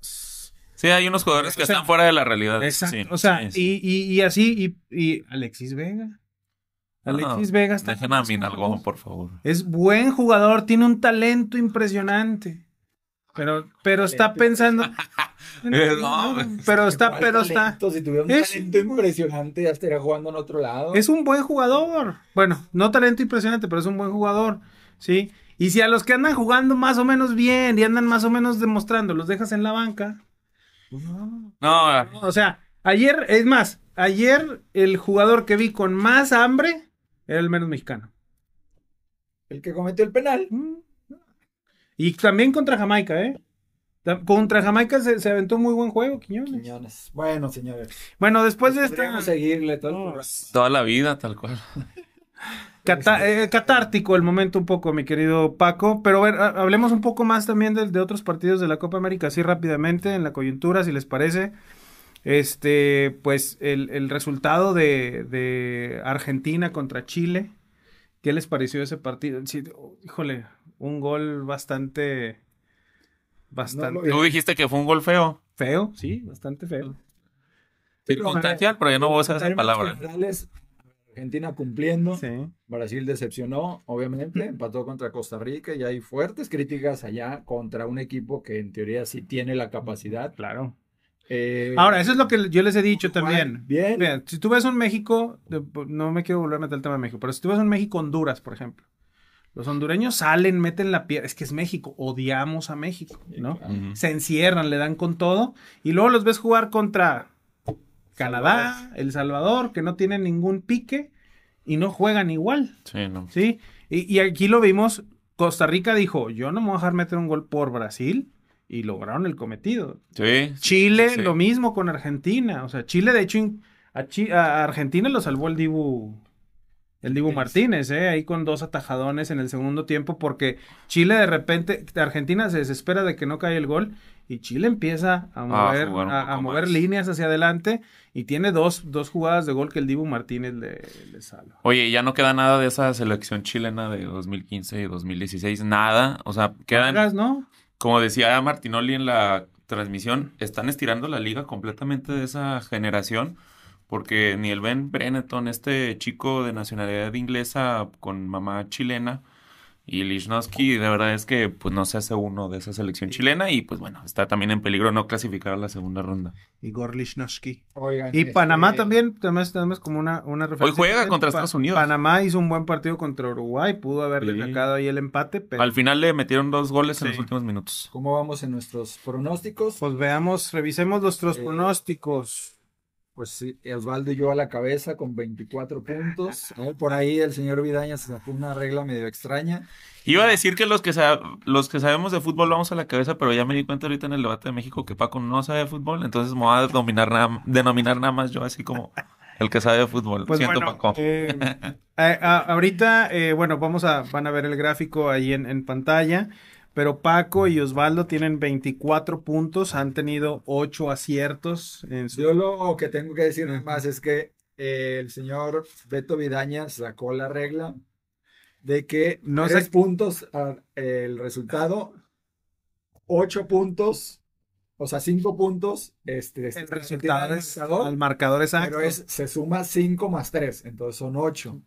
Sí, hay unos jugadores que están fuera de la realidad. o sea, Y, así, y, Alexis Vega. Alexis Vega está. en a por favor. Es buen jugador, tiene un talento impresionante. Pero, pero está pensando. no, pero está, pues, pero está. Si un talento impresionante, ya estaría jugando en otro lado. Es un buen jugador. Bueno, no talento impresionante, pero es un buen jugador. ¿Sí? Y si a los que andan jugando más o menos bien y andan más o menos demostrando, los dejas en la banca. Pues eh. No. o sea, ayer, es más, ayer el jugador que vi con más hambre era el menos mexicano. El que cometió el penal. Mm. Y también contra Jamaica, ¿eh? Contra Jamaica se, aventó un muy buen juego, Quiñones. Quiñones. Bueno, señores. Bueno, después de esta. seguirle todo toda la vida, tal cual. Este. Eh, catártico el momento un poco, mi querido Paco. Pero a ver, hablemos un poco más también de, de, otros partidos de la Copa América, así rápidamente, en la coyuntura, si les parece. Este, pues el, resultado de, Argentina contra Chile. ¿Qué les pareció ese partido? híjole, un gol bastante. Bastante. Tú dijiste que fue un gol feo. Feo, sí, bastante feo. Circunstancial, pero, pero ya no voy a usar esa palabra. Argentina cumpliendo. Brasil decepcionó, obviamente, empató contra Costa Rica y hay fuertes críticas allá contra un equipo que en teoría sí tiene la capacidad. Claro. Eh, Ahora, eso es lo que yo les he dicho también. Bien. si tú ves un México, no me quiero volver a meter el tema de México, pero si tú ves un México-Honduras, por ejemplo, los hondureños salen, meten la piedra. Es que es México, odiamos a México, ¿no? Se encierran, le dan con todo. Y luego los ves jugar contra Canadá, El Salvador, que no tienen ningún pique y no juegan igual. Sí, no. ¿sí? Y, aquí lo vimos. Costa Rica dijo: Yo no me voy a dejar meter un gol por Brasil. Y lograron el cometido. Sí, Chile, lo mismo con Argentina. O sea, Chile, de hecho, a, a Argentina lo salvó el Dibu el Dibu Martínez, eh, ahí con dos atajadones en el segundo tiempo, porque Chile de repente, Argentina se desespera de que no cae el gol y Chile empieza a mover, a, mover líneas hacia adelante y tiene dos, dos, jugadas de gol que el Dibu Martínez le, le salva. Oye, ya no queda nada de esa selección chilena de 2015 y 2016, nada, o sea, quedan... Como decía Martinoli en la transmisión, están estirando la liga completamente de esa generación porque ni el Ben Brenneton, este chico de nacionalidad inglesa con mamá chilena, y Lichnowsky, de verdad es que pues no se hace uno de esa selección chilena y pues bueno, está también en peligro no clasificar a la segunda ronda. Igor Lichnowsky. Oigan, y Panamá este, también, también tenemos como una, una referencia. Hoy juega contra Estados Unidos. Panamá hizo un buen partido contra Uruguay, pudo haberle sí. ahí el empate, pero... Al final le metieron dos goles en los últimos minutos. ¿Cómo vamos en nuestros pronósticos? Pues veamos, revisemos nuestros eh, pronósticos pues sí, Osvaldo y yo a la cabeza con 24 puntos. Por ahí el señor Vidaña se sacó una regla medio extraña. Iba a decir que los que, los que sabemos de fútbol vamos a la cabeza, pero ya me di cuenta ahorita en el debate de México que Paco no sabe de fútbol, entonces me voy a dominar nada, denominar nada más yo así como el que sabe de fútbol. Pues Siento, bueno, Paco. Eh, ahorita, eh, bueno, vamos a, van a ver el gráfico ahí en, en pantalla. Pero Paco y Osvaldo tienen 24 puntos, han tenido 8 aciertos. Yo lo que tengo que decir más es que eh, el señor Beto Vidaña sacó la regla de que no puntos el resultado, 8 puntos, o sea, 5 puntos. Este, el este, resultado es marcador exacto. Pero es, se suma 5 más 3, entonces son 8.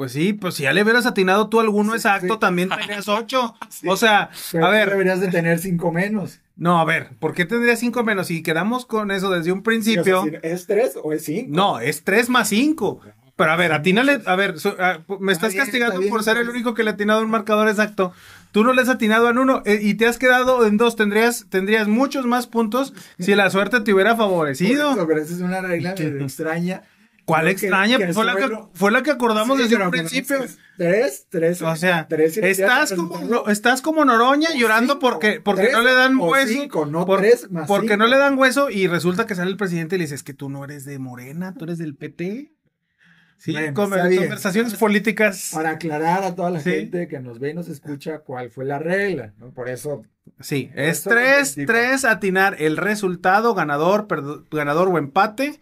Pues sí, pues si ya le hubieras atinado tú alguno exacto, también tenías ocho. O sea, a ver. Deberías de tener cinco menos. No, a ver, ¿por qué tendría cinco menos? Si quedamos con eso desde un principio. ¿Es tres o es cinco? No, es tres más cinco. Pero a ver, atínale, a ver, ah, me ah, estás castigando por ser el único que le ha atinado un marcador exacto. Tú no le has atinado en uno eh, y te has quedado en dos. Tendrías, tendrías muchos más puntos si la suerte te hubiera favorecido. Pero esa es una regla extraña ¿Cuál extraña? fue, la que, acordamos desde un principio. Tres, tres. O sea, estás, como, estás como Noroña llorando porque, porque no le dan hueso. no tres porque no le dan hueso y resulta que sale el presidente y le dices que tú no eres de Morena, tú eres del PT. Sí, conversaciones políticas. Para aclarar a toda la gente que nos ve y nos escucha cuál fue la regla, ¿no? Por eso. Sí, es tres, tres atinar el resultado, ganador, ganador o empate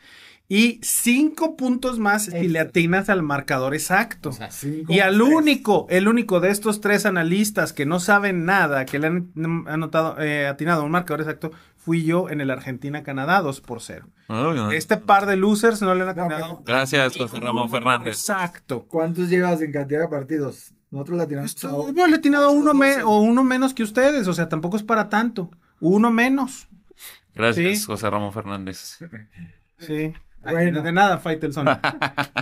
y cinco puntos más Y le atinas al marcador exacto. y al único, el único de estos tres analistas que no saben nada, que le han anotado, eh, atinado un marcador exacto, fui yo en el Argentina-Canadá Dos por cero ah, Este par de losers no le han atinado. gracias, José Ramón Fernández. Exacto. ¿Cuántos llevas en cantidad de partidos? Nosotros le atinamos. Yo le he atinado uno, o uno menos que ustedes, o sea, tampoco es para tanto. Uno menos. Gracias, José Ramón Fernández. Sí. Bueno. De nada, Faitelson.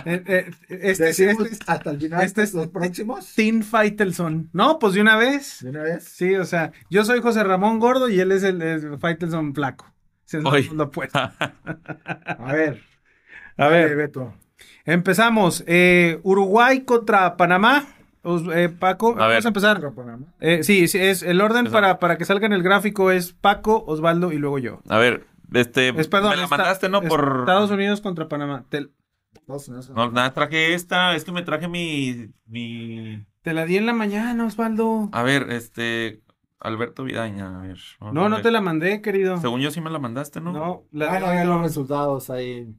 Eh, eh, este, es... Este, este, hasta el final, este los próximos. Team Faitelson. No, pues de una vez. ¿De una vez? Sí, o sea, yo soy José Ramón Gordo y él es el, Faitelson flaco. Se lo A ver. A ver. Beto. Empezamos. Eh, Uruguay contra Panamá. Pues, Paco, a vamos a empezar. sí, sí, es el orden para, para, que salga en el gráfico es Paco, Osvaldo y luego yo. A ver, este, me la mandaste, ¿no? Por... Estados Unidos contra Panamá. Te... No, nada, traje esta. Es que me traje mi, mi... Te la di en la mañana, Osvaldo. A ver, este... Alberto Vidaña, a ver. No, no te la mandé, querido. Según yo sí me la mandaste, ¿no? No, la... Ah, no, los resultados ahí.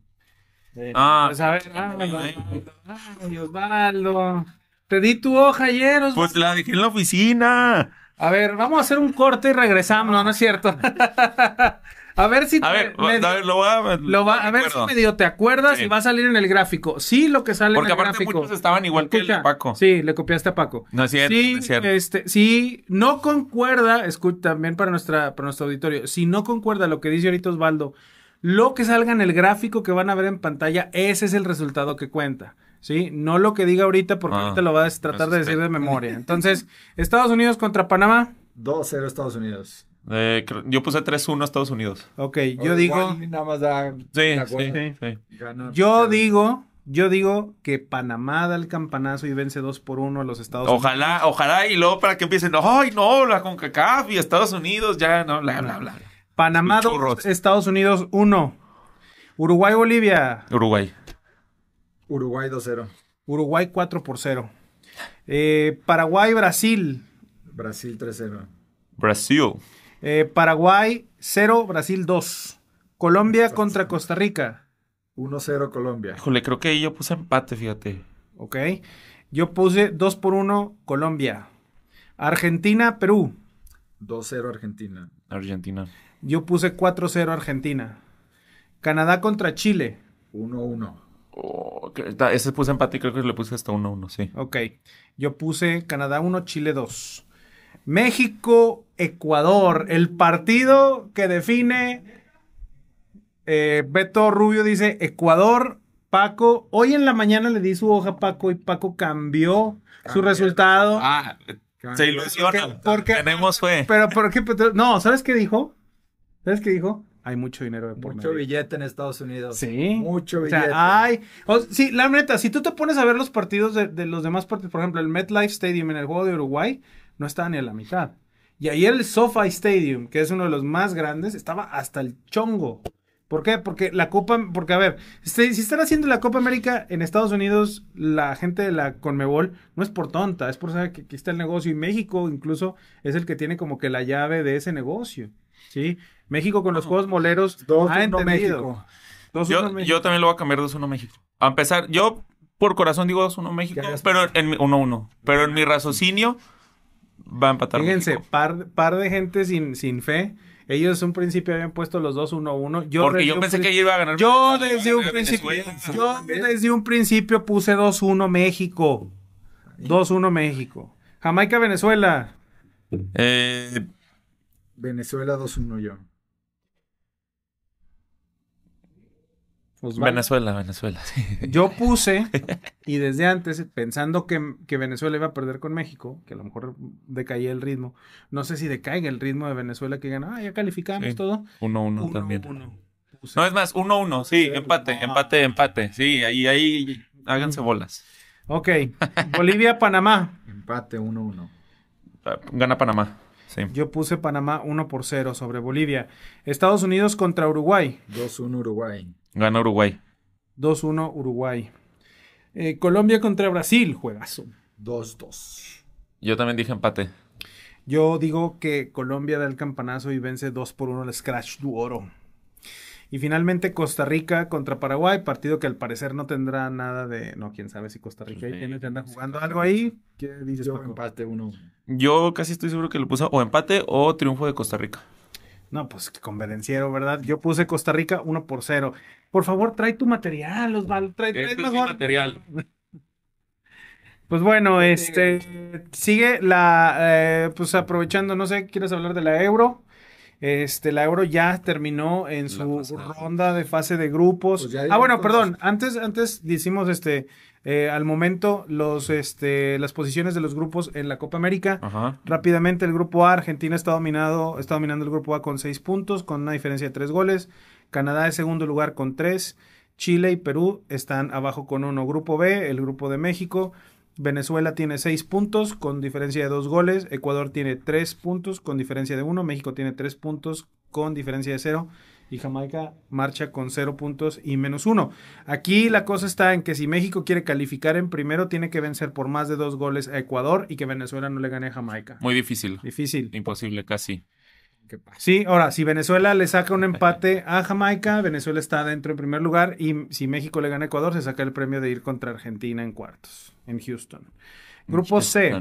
ah, pues a ver, ah, ay, Osvaldo. Te di tu hoja ayer, Osvaldo. Pues la dejé en la oficina. A ver, vamos a hacer un corte y regresamos, no, no es cierto. A ver si. lo va, a ver si medio te acuerdas y va a salir en el gráfico. Sí, lo que sale en el gráfico. Porque aparte muchos estaban igual que el Paco. Sí, le copiaste a Paco. No es cierto. Sí, Este, no concuerda, escucha, también para, nuestra, para nuestro auditorio, si no concuerda lo que dice ahorita Osvaldo, lo que salga en el gráfico que van a ver en pantalla, ese es el resultado que cuenta. ¿sí? No lo que diga ahorita, porque ah, ahorita lo va a tratar de decir de memoria. Entonces, Estados Unidos contra Panamá. 2-0 Estados Unidos. Eh, yo puse 3-1 a Estados Unidos. Ok, yo digo. Nada más da, sí, yo digo, yo digo que Panamá da el campanazo y vence 2 por 1 a los Estados Unidos. Ojalá, ojalá, y luego para que empiecen, ay no, la CONCACAF y Estados Unidos, ya no, bla, bla, bla. Panamá 2, Estados Unidos 1. Uruguay, Bolivia. Uruguay. Uruguay 2-0. Uruguay 4 0. Eh, Paraguay, Brasil. Brasil 3-0. Brasil. Eh, Paraguay 0, Brasil 2. Colombia contra Costa Rica. 1-0 Colombia. Híjole, creo que yo puse empate, fíjate. Ok. Yo puse 2 por 1 Colombia. Argentina, Perú. 2-0 Argentina. Argentina. Yo puse 4-0 Argentina. Canadá contra Chile. 1-1. Oh, ese puse empate creo que le puse hasta 1-1, sí. Ok. Yo puse Canadá 1, Chile 2. México-Ecuador, el partido que define, eh, Beto Rubio dice, Ecuador, Paco, hoy en la mañana le di su hoja a Paco y Paco cambió, su resultado. Ah, se ilusiona. Porque, tenemos fue. Pero por qué no, ¿sabes qué dijo? ¿Sabes qué dijo? Hay mucho dinero de por Mucho billete en Estados Unidos. Sí. Mucho billete. O hay, sí, la neta, si tú te pones a ver los partidos de los demás partidos, por ejemplo, el MetLife Stadium en el juego de Uruguay, no estaba ni a la mitad. Y ayer el SoFi Stadium, que es uno de los más grandes, estaba hasta el chongo. ¿Por qué? Porque la Copa, porque a ver, este, si, están haciendo la Copa América en Estados Unidos, la gente de la Conmebol no es por tonta, es por saber que aquí está el negocio y México incluso es el que tiene como que la llave de ese negocio, ¿sí? México con los Juegos Moleros dos, ha México. yo, también lo voy a cambiar 2-1 México. A empezar, yo por corazón digo 2-1 México, pero en 1-1, pero en mi raciocinio va a empatar. Fíjense, par, de gente sin, fe. Ellos un principio habían puesto los 2 1-1. Yo Porque yo pensé que iba a ganar. Yo desde un principio. Yo desde un principio puse 2-1 México. 2-1 México. Jamaica, Venezuela. Eh, Venezuela 2-1 yo. Venezuela, Venezuela. Yo puse, y desde antes, pensando que, Venezuela iba a perder con México, que a lo mejor decaía el ritmo, no sé si decaiga el ritmo de Venezuela que gana, ah, ya calificamos todo. 1-1 uno, también. No, es más, 1-1, sí, empate, empate, empate, sí, ahí, ahí, háganse bolas. Ok, Bolivia, Panamá. Empate, 1-1. Ah, gana Panamá. Sí. Yo puse Panamá 1 por 0 sobre Bolivia. Estados Unidos contra Uruguay. 2-1 Uruguay. Gana Uruguay. 2-1 Uruguay. Eh, Colombia contra Brasil, juegazo. 2-2. Yo también dije empate. Yo digo que Colombia da el campanazo y vence 2 por 1 el Scratch du Oro. Y finalmente Costa Rica contra Paraguay, partido que al parecer no tendrá nada de. No, quién sabe si Costa Rica tiene, jugando algo ahí. ¿Qué dices? Yo, empate uno. Yo casi estoy seguro que lo puse o empate o triunfo de Costa Rica. No, pues que convenenciero, ¿verdad? Yo puse Costa Rica 1 por 0 por favor, trae tu material, Osvaldo, trae, material. Pues bueno, este sigue la, eh, pues aprovechando, no sé, quieres hablar de la Euro. Este, la Euro ya terminó en su ronda de fase de grupos. Pues ah, bueno, perdón. Antes, antes decimos este, eh, al momento los, este, las posiciones de los grupos en la Copa América. Rápidamente el grupo A, Argentina está dominado, está dominando el grupo A con seis puntos, con una diferencia de tres goles. Canadá es segundo lugar con 3. Chile y Perú están abajo con 1. Grupo B, el grupo de México. Venezuela tiene 6 puntos con diferencia de 2 goles. Ecuador tiene 3 puntos con diferencia de 1. México tiene 3 puntos con diferencia de 0 y Jamaica marcha con cero puntos y menos uno. Aquí la cosa está en que si México quiere calificar en primero, tiene que vencer por más de dos goles a Ecuador y que Venezuela no le gane a Jamaica. Muy difícil. Difícil. Imposible, casi. Sí, ahora, si Venezuela le saca un empate a Jamaica, Venezuela está dentro en primer lugar. Y si México le gana a Ecuador, se saca el premio de ir contra Argentina en cuartos, en Houston. Grupo C.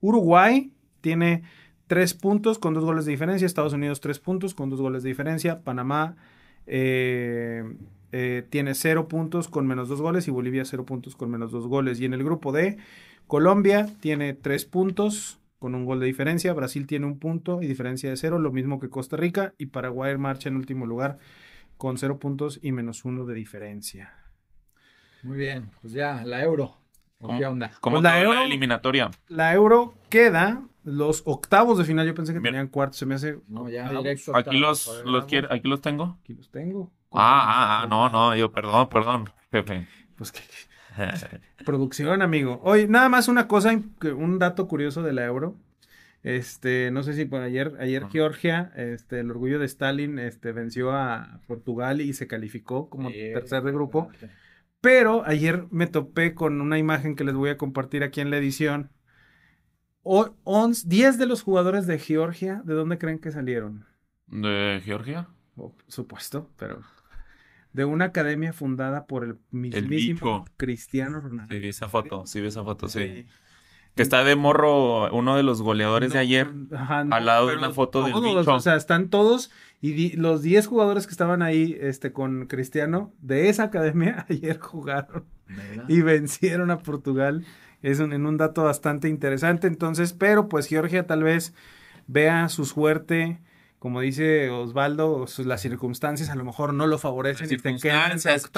Uruguay tiene tres puntos con dos goles de diferencia. Estados Unidos, tres puntos con dos goles de diferencia. Panamá. Eh, eh, tiene cero puntos con menos dos goles y Bolivia cero puntos con menos dos goles. Y en el grupo D, Colombia tiene tres puntos con un gol de diferencia. Brasil tiene un punto y diferencia de cero, lo mismo que Costa Rica. Y Paraguay marcha en último lugar con cero puntos y menos uno de diferencia. Muy bien, pues ya, la euro. ¿Cómo, ¿Qué onda? ¿Cómo pues la, euro, eliminatoria? La euro queda los octavos de final. Yo pensé que tenían cuartos, se me hace. No, ya, directo. aquí, los, aquí los tengo. Aquí los tengo. Ah, ah, ah, no, no, yo, perdón, perdón, jefe. Pues que Producción, amigo. Hoy, nada más una cosa, un dato curioso de la euro. Este, no sé si por ayer, ayer Georgia, este, el orgullo de Stalin, este, venció a Portugal y se calificó como tercer de grupo. Pero ayer me topé con una imagen que les voy a compartir aquí en la edición. Diez 10 de los jugadores de Georgia, ¿de dónde creen que salieron? ¿De Georgia? supuesto, pero de una academia fundada por el mismísimo Cristiano Ronaldo. Sí, vi esa foto, sí, vi esa foto, sí. Que está de morro uno de los goleadores de ayer al lado de una foto del bicho. o sea, están todos y los 10 jugadores que estaban ahí este, con Cristiano de esa academia ayer jugaron y vencieron a Portugal. Es un, en un dato bastante interesante. Entonces, pero pues Georgia tal vez vea su suerte como dice Osvaldo, pues, las circunstancias a lo mejor no lo favorecen. Las circunstancias,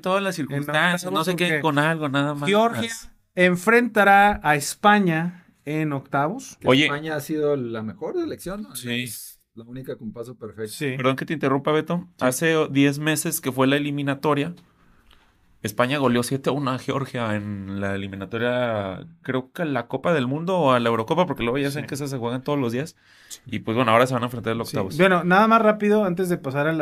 todas las circunstancias, no se queden con algo, nada más. Georgia enfrentará a España en octavos. Oye. España ha sido la mejor elección, Sí. La única con paso perfecto. Perdón que te interrumpa, Beto. Hace 10 meses que fue la eliminatoria, España goleó 7-1 a Georgia en la eliminatoria, creo que a la Copa del Mundo o a la Eurocopa, porque luego ya saben que esas se juegan todos los días. Y pues bueno, ahora se van a enfrentar a los Bueno, nada más rápido, antes de pasar a,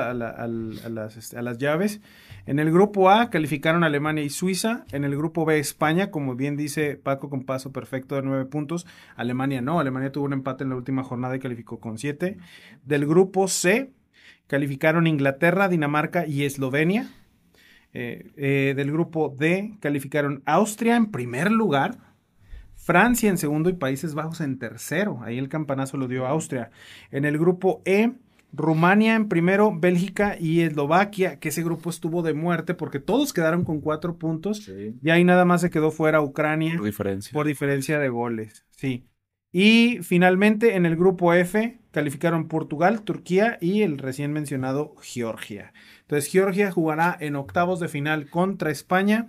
este, las, llaves. En el grupo A calificaron Alemania y Suiza. En el grupo B, España, como bien dice Paco, con paso perfecto de nueve puntos. Alemania no, Alemania tuvo un empate en la última jornada y calificó con siete. Del grupo C, calificaron Inglaterra, Dinamarca y Eslovenia. Eh, eh, del grupo D calificaron Austria en primer lugar, Francia en segundo y Países Bajos en tercero. Ahí el campanazo lo dio Austria. En el grupo E, Rumania en primero, Bélgica y Eslovaquia, que ese grupo estuvo de muerte porque todos quedaron con cuatro puntos y ahí nada más se quedó fuera Ucrania por diferencia, por diferencia de goles. Sí. Y finalmente en el grupo F calificaron Portugal, Turquía y el recién mencionado Georgia. Entonces Georgia jugará en octavos de final contra España.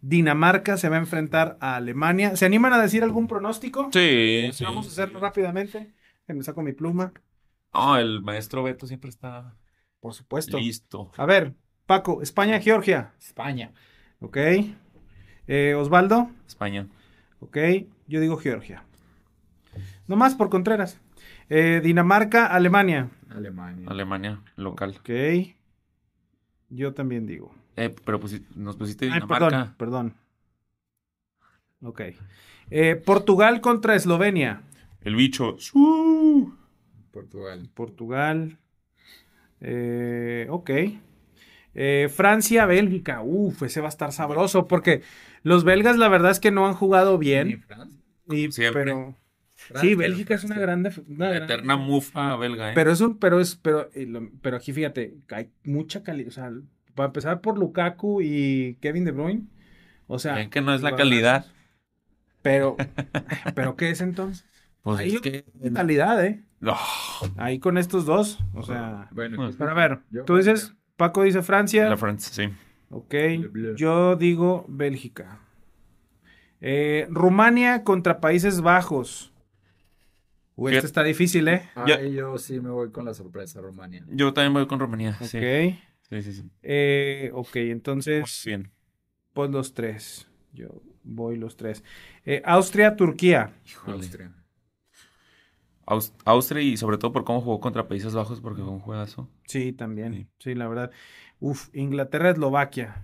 Dinamarca se va a enfrentar a Alemania. ¿Se animan a decir algún pronóstico? Sí. vamos a hacerlo rápidamente. me saco mi pluma. Ah, el maestro Beto siempre está. Por supuesto. Listo. A ver, Paco, España, Georgia. España. Ok. Eh, Osvaldo. España. Ok. Yo digo Georgia. No más por Contreras. Eh, Dinamarca, Alemania. Alemania. Alemania, local. Ok. Yo también digo. Eh, pero nos pusiste Dinamarca. Ay, perdón, perdón. Ok. Eh, Portugal contra Eslovenia. El bicho. Portugal. Portugal. Eh, ok. Francia, Bélgica. Uf, ese va a estar sabroso porque los belgas la verdad es que no han jugado bien. ¿Y Francia? Pero, sí, Bélgica es una grande, gran... eterna mufa belga. ¿eh? Pero un, pero es, pero, pero aquí fíjate, hay mucha calidad, o sea, para empezar por Lukaku y Kevin De Bruyne, o sea, que no es la calidad. Pero, pero qué es entonces? Pues es que... calidad, eh. Ahí con estos dos, o sea. Bueno, pero a ver, tú dices, Paco dice Francia. La Francia, sí. Ok, yo digo Bélgica. Eh, Rumania contra Países Bajos. Uy, este está difícil, ¿eh? yo... sí me voy con la sorpresa, Rumania. Yo también voy con Rumanía. Ok. Sí, sí, sí. Eh, ok, entonces. bien. Pues los tres. Yo voy los tres. Eh, Austria, Turquía. Austria. Austria y sobre todo por cómo jugó contra Países Bajos, porque fue un juegazo. Sí, también. Sí, la verdad. Uf, Inglaterra, Eslovaquia.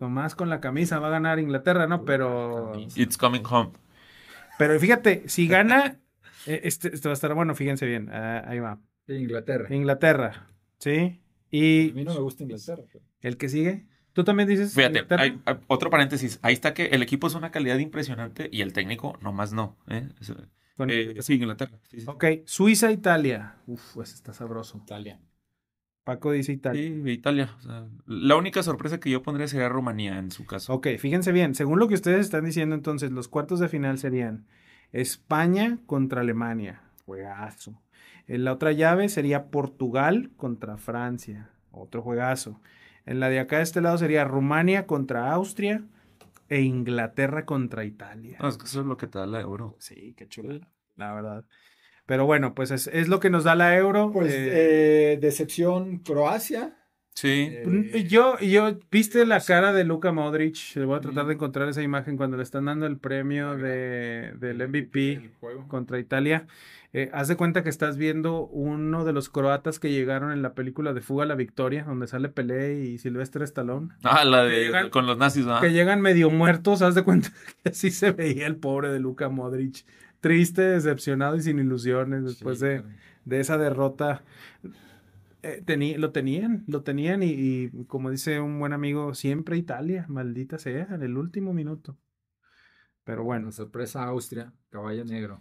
Nomás con la camisa va a ganar Inglaterra, ¿no? Pero. It's coming home. Pero fíjate, si gana, eh, este, este, va a estar bueno, fíjense bien. Ah, ahí va. Inglaterra. Inglaterra. Sí. Y. A mí no me gusta Inglaterra. ¿El que sigue? ¿Tú también dices? Fíjate, otro paréntesis. Ahí está que el equipo es una calidad impresionante y el técnico nomás no. ¿eh? Eh, sí, Inglaterra. Ok, Suiza, Italia. Uf, pues está sabroso. Italia. Paco dice Italia. Sí, Italia. la única sorpresa que yo pondría sería Rumanía en su caso. Ok, fíjense bien. Según lo que ustedes están diciendo, entonces los cuartos de final serían España contra Alemania, juegazo. En la otra llave sería Portugal contra Francia, otro juegazo. En la de acá de este lado sería Rumania contra Austria e Inglaterra contra Italia. es eso es lo que te da la euro. Sí, qué chula, la verdad. Pero bueno, pues es, lo que nos da la euro. Pues eh, eh, decepción Croacia. Sí. Pues, yo, yo, ¿viste la cara de Luca Modric? voy a tratar de encontrar esa imagen cuando le están dando el premio de, del MVP contra Italia. Eh, haz de cuenta que estás viendo uno de los croatas que llegaron en la película de Fuga a la Victoria, donde sale Pelé y Silvestre Stallone. Ah, la de con los nazis, ¿no? ¿ah? Que llegan medio muertos, haz de cuenta que así se veía el pobre de Luca Modric. Triste, decepcionado y sin ilusiones después de, de esa derrota eh, lo tenían, lo tenían y, como dice un buen amigo, siempre Italia, maldita sea, en el último minuto. Pero bueno. sorpresa Austria, caballo negro.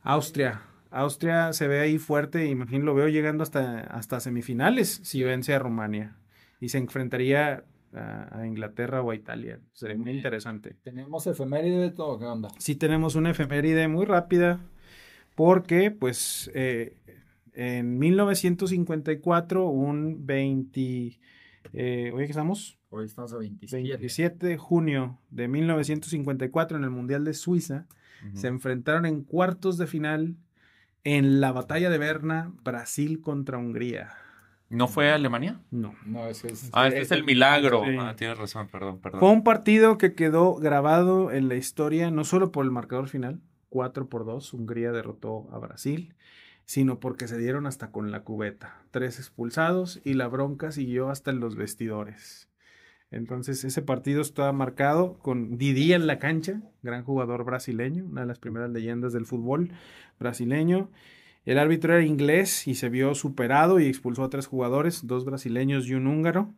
Austria. Austria se ve ahí fuerte, imagino lo veo llegando hasta, hasta semifinales si vence a Rumania. Y se enfrentaría a, Inglaterra o a Italia. Sería muy interesante. Tenemos efeméride de todo, ¿qué onda? Sí, tenemos una efeméride muy rápida porque pues eh, en 1954, un 20... Eh, ¿Hoy estamos? Hoy estamos a 27. 27 de junio de 1954 en el Mundial de Suiza. Se enfrentaron en cuartos de final en la batalla de Berna, Brasil contra Hungría. ¿No fue Alemania? No. es, ah, este es, el milagro. Ah, tienes razón, perdón, perdón. Fue un partido que quedó grabado en la historia, no solo por el marcador final, 4 por 2, Hungría derrotó a Brasil sino porque se dieron hasta con la cubeta. Tres expulsados y la bronca siguió hasta en los vestidores. Entonces ese partido estaba marcado con Didi en la cancha, gran jugador brasileño, una de las primeras leyendas del fútbol brasileño. El árbitro era inglés y se vio superado y expulsó a tres jugadores, dos brasileños y un húngaro.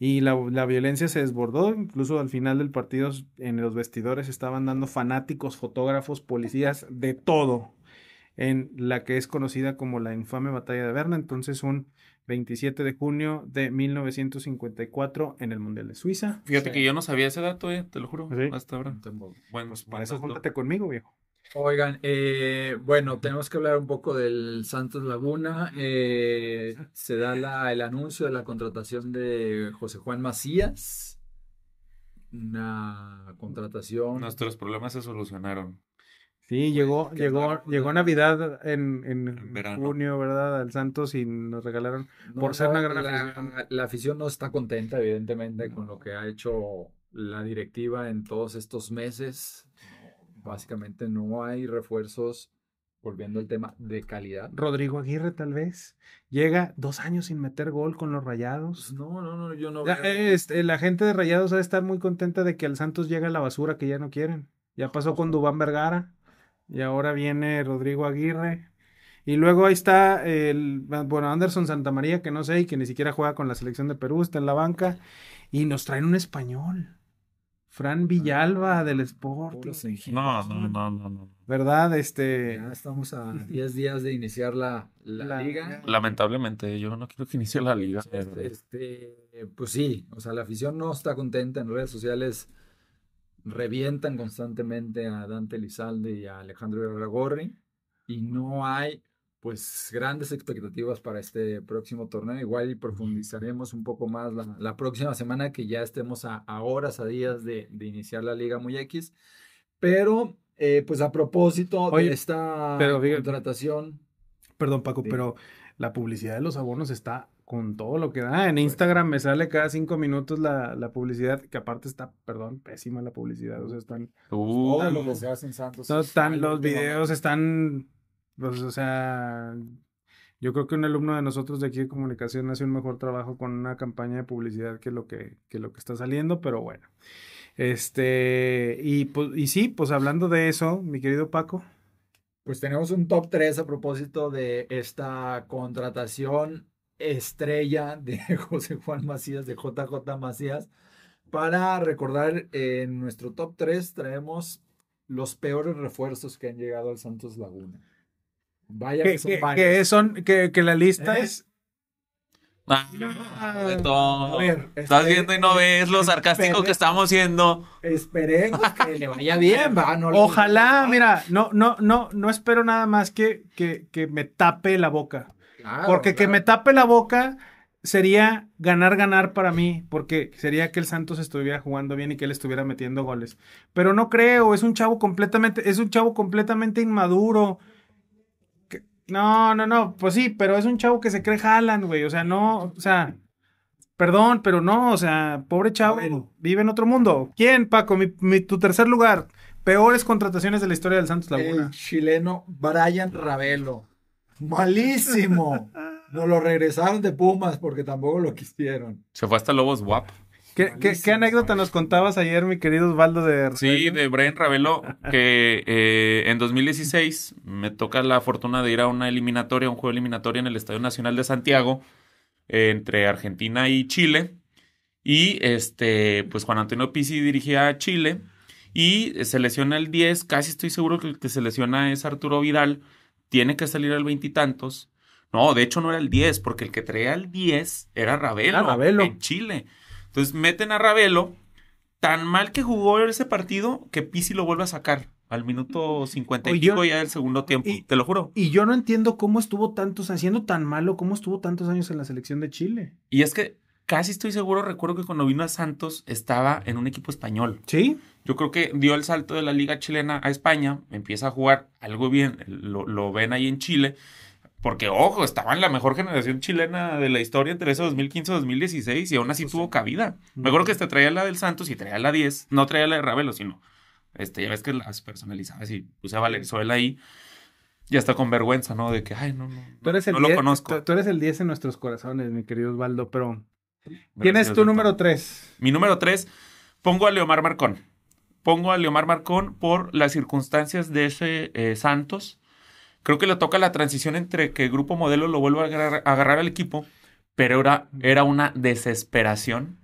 Y la, la violencia se desbordó, incluso al final del partido en los vestidores estaban dando fanáticos, fotógrafos, policías, de todo, en la que es conocida como la infame batalla de Berna, entonces un 27 de junio de 1954 en el Mundial de Suiza. Fíjate que yo no sabía ese dato, eh, te lo juro, hasta ahora. Bueno, pues para eso júntate conmigo, viejo. Oigan, eh, bueno, tenemos que hablar un poco del Santos Laguna. Eh, se da el anuncio de la contratación de José Juan Macías. Una contratación. Nuestros problemas se solucionaron. Sí, llegó, llegó, llegó Navidad en, junio, ¿verdad? Al Santos y nos regalaron por ser una gran la, afición. La afición no está contenta, evidentemente, con lo que ha hecho la directiva en todos estos meses. Básicamente no hay refuerzos, volviendo al tema de calidad. Rodrigo Aguirre, tal vez, llega dos años sin meter gol con los rayados. No, no, no, yo no. Este, la gente de rayados ha a estar muy contenta de que al Santos llega la basura que ya no quieren. Ya pasó con Dubán Vergara y ahora viene Rodrigo Aguirre. Y luego ahí está el, bueno, Anderson Santamaría, que no sé, y que ni siquiera juega con la selección de Perú, está en la banca. Y nos traen un español. Fran Villalba del Sport. No, no, no, no, ¿Verdad? Este... estamos a 10 días de iniciar la, liga. Lamentablemente, yo no quiero que inicie la este, liga. este, pues sí, o sea, la afición no está contenta en redes sociales revientan constantemente a Dante Lizalde y a Alejandro Gorri. y no hay pues grandes expectativas para este próximo torneo. Igual profundizaremos un poco más la, próxima semana que ya estemos a, horas, a días de, iniciar la Liga Muy X. Pero eh, pues a propósito de esta contratación. Perdón Paco, pero la publicidad de los abonos está con todo lo que da. En pues Instagram me sale cada cinco minutos la, publicidad, que aparte está, perdón, pésima la publicidad. O sea, están. Uh, los, que Santos. están, los videos están. Pues, o sea. Yo creo que un alumno de nosotros de aquí de comunicación hace un mejor trabajo con una campaña de publicidad que lo que, lo que está saliendo, pero bueno. Este, y, pues, y sí, pues hablando de eso, mi querido Paco. Pues tenemos un top 3 a propósito de esta contratación estrella de José Juan Macías, de JJ Macías. Para recordar, en nuestro top 3 traemos los peores refuerzos que han llegado al Santos Laguna. Vaya que, son que, Que, la lista ¿Eh? es ah, ah, Estás viendo y no ves lo sarcástico que estamos siendo. Esperemos pues, que le vaya bien, va. Ojalá, mira, no, no, no, no espero nada más que, que, que me tape la boca porque que me tape la boca sería ganar, ganar para mí, porque sería que el Santos estuviera jugando bien y que él estuviera metiendo goles. Pero no creo, es un chavo completamente, es un chavo completamente inmaduro. no, no, no, pues sí, pero es un chavo que se cree Haaland, güey. O sea, no, o sea, perdón, pero no, o sea, pobre chavo, vive en otro mundo. ¿Quién, Paco? Mi, tu tercer lugar. Peores contrataciones de la historia del Santos Laguna. El chileno Brian Ravelo. Malísimo. Nos lo regresaron de Pumas porque tampoco lo quisieron. Se fue hasta Lobos WAP. ¿Qué, anécdota nos contabas ayer, mi querido Osvaldo de Sí, de Brian Ravelo, que eh, en 2016 me toca la fortuna de ir a una eliminatoria, un juego eliminatorio en el Estadio Nacional de Santiago, eh, entre Argentina y Chile. Y este, pues Juan Antonio Pizzi dirigía a Chile y eh, se lesiona el 10, casi estoy seguro que el que se lesiona es Arturo Vidal tiene que salir al veintitantos. No, de hecho no era el diez. porque el que traía el diez era Ravelo, en Chile. Entonces meten a Ravelo, tan mal que jugó ese partido que Pisi lo vuelve a sacar al minuto cincuenta y pico ya del segundo tiempo, y, te lo juro. Y yo no entiendo cómo estuvo tantos, haciendo tan malo, cómo estuvo tantos años en la selección de Chile. Y es que casi estoy seguro, recuerdo que cuando vino a Santos estaba en un equipo español. Sí. Yo creo que dio el salto de la liga chilena a España, empieza a jugar algo bien, lo, ven ahí en Chile. Porque, ojo, estaba en la mejor generación chilena de la historia entre ese 2015-2016 y aún así pues tuvo cabida. Me acuerdo que te traía la del Santos y traía la 10. No traía la de Ravelo, sino, este, ya ves que las personalizabas y a Valenzuela ahí. ya está con vergüenza, ¿no? De que, ay, no, no, no lo conozco. Tú, tú eres el 10 en nuestros corazones, mi querido Osvaldo, pero ¿Quién es tu número tres? Mi número tres, pongo a Leomar Marcón. Pongo a Leomar Marcón por las circunstancias de ese eh, Santos. Creo que le toca la transición entre que el Grupo Modelo lo vuelva a agarrar, al equipo, pero era, era una desesperación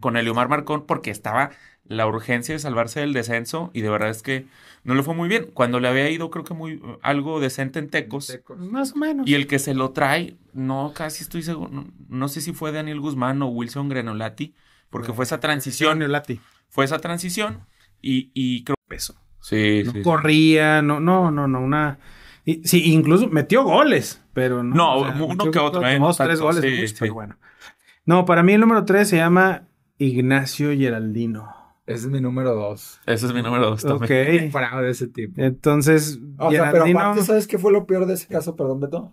con el Leomar Marcón porque estaba la urgencia de salvarse del descenso y de verdad es que no lo fue muy bien. Cuando le había ido creo que muy algo decente en Tecos. Más o menos. Y el que se lo trae, no casi estoy seguro, no, sé si fue Daniel Guzmán o Wilson Grenolati, porque fue esa transición. Grenolati. Fue esa transición y, y creo que peso. Sí, no corría, no, no, no, no, una... sí, incluso metió goles, pero no. No, uno que otro. ¿eh? tres goles, pero bueno. No, para mí el número tres se llama Ignacio Geraldino. Ese es mi número dos. Ese es mi número dos también. Ok. de ese tipo. Entonces, o sea, pero aparte, ¿sabes qué fue lo peor de ese caso? Perdón, Beto.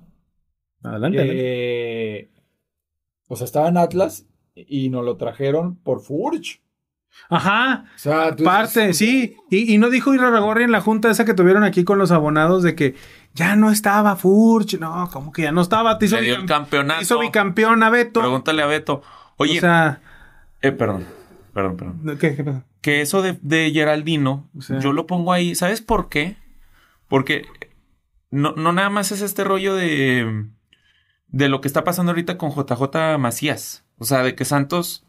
Adelante. o sea, estaba en Atlas y nos lo trajeron por Furch. Ajá. O sea, parte, sí. Y, no dijo Ragorri en la junta esa que tuvieron aquí con los abonados de que ya no estaba Furch. No, como que ya no estaba. hizo, Le dio campeonato. hizo bicampeón a Beto. Pregúntale a Beto. Oye. O sea. Eh, perdón. Perdón, perdón. Que eso de, Geraldino, yo lo pongo ahí. ¿Sabes por qué? Porque no, no nada más es este rollo de, de lo que está pasando ahorita con JJ Macías. O sea, de que Santos,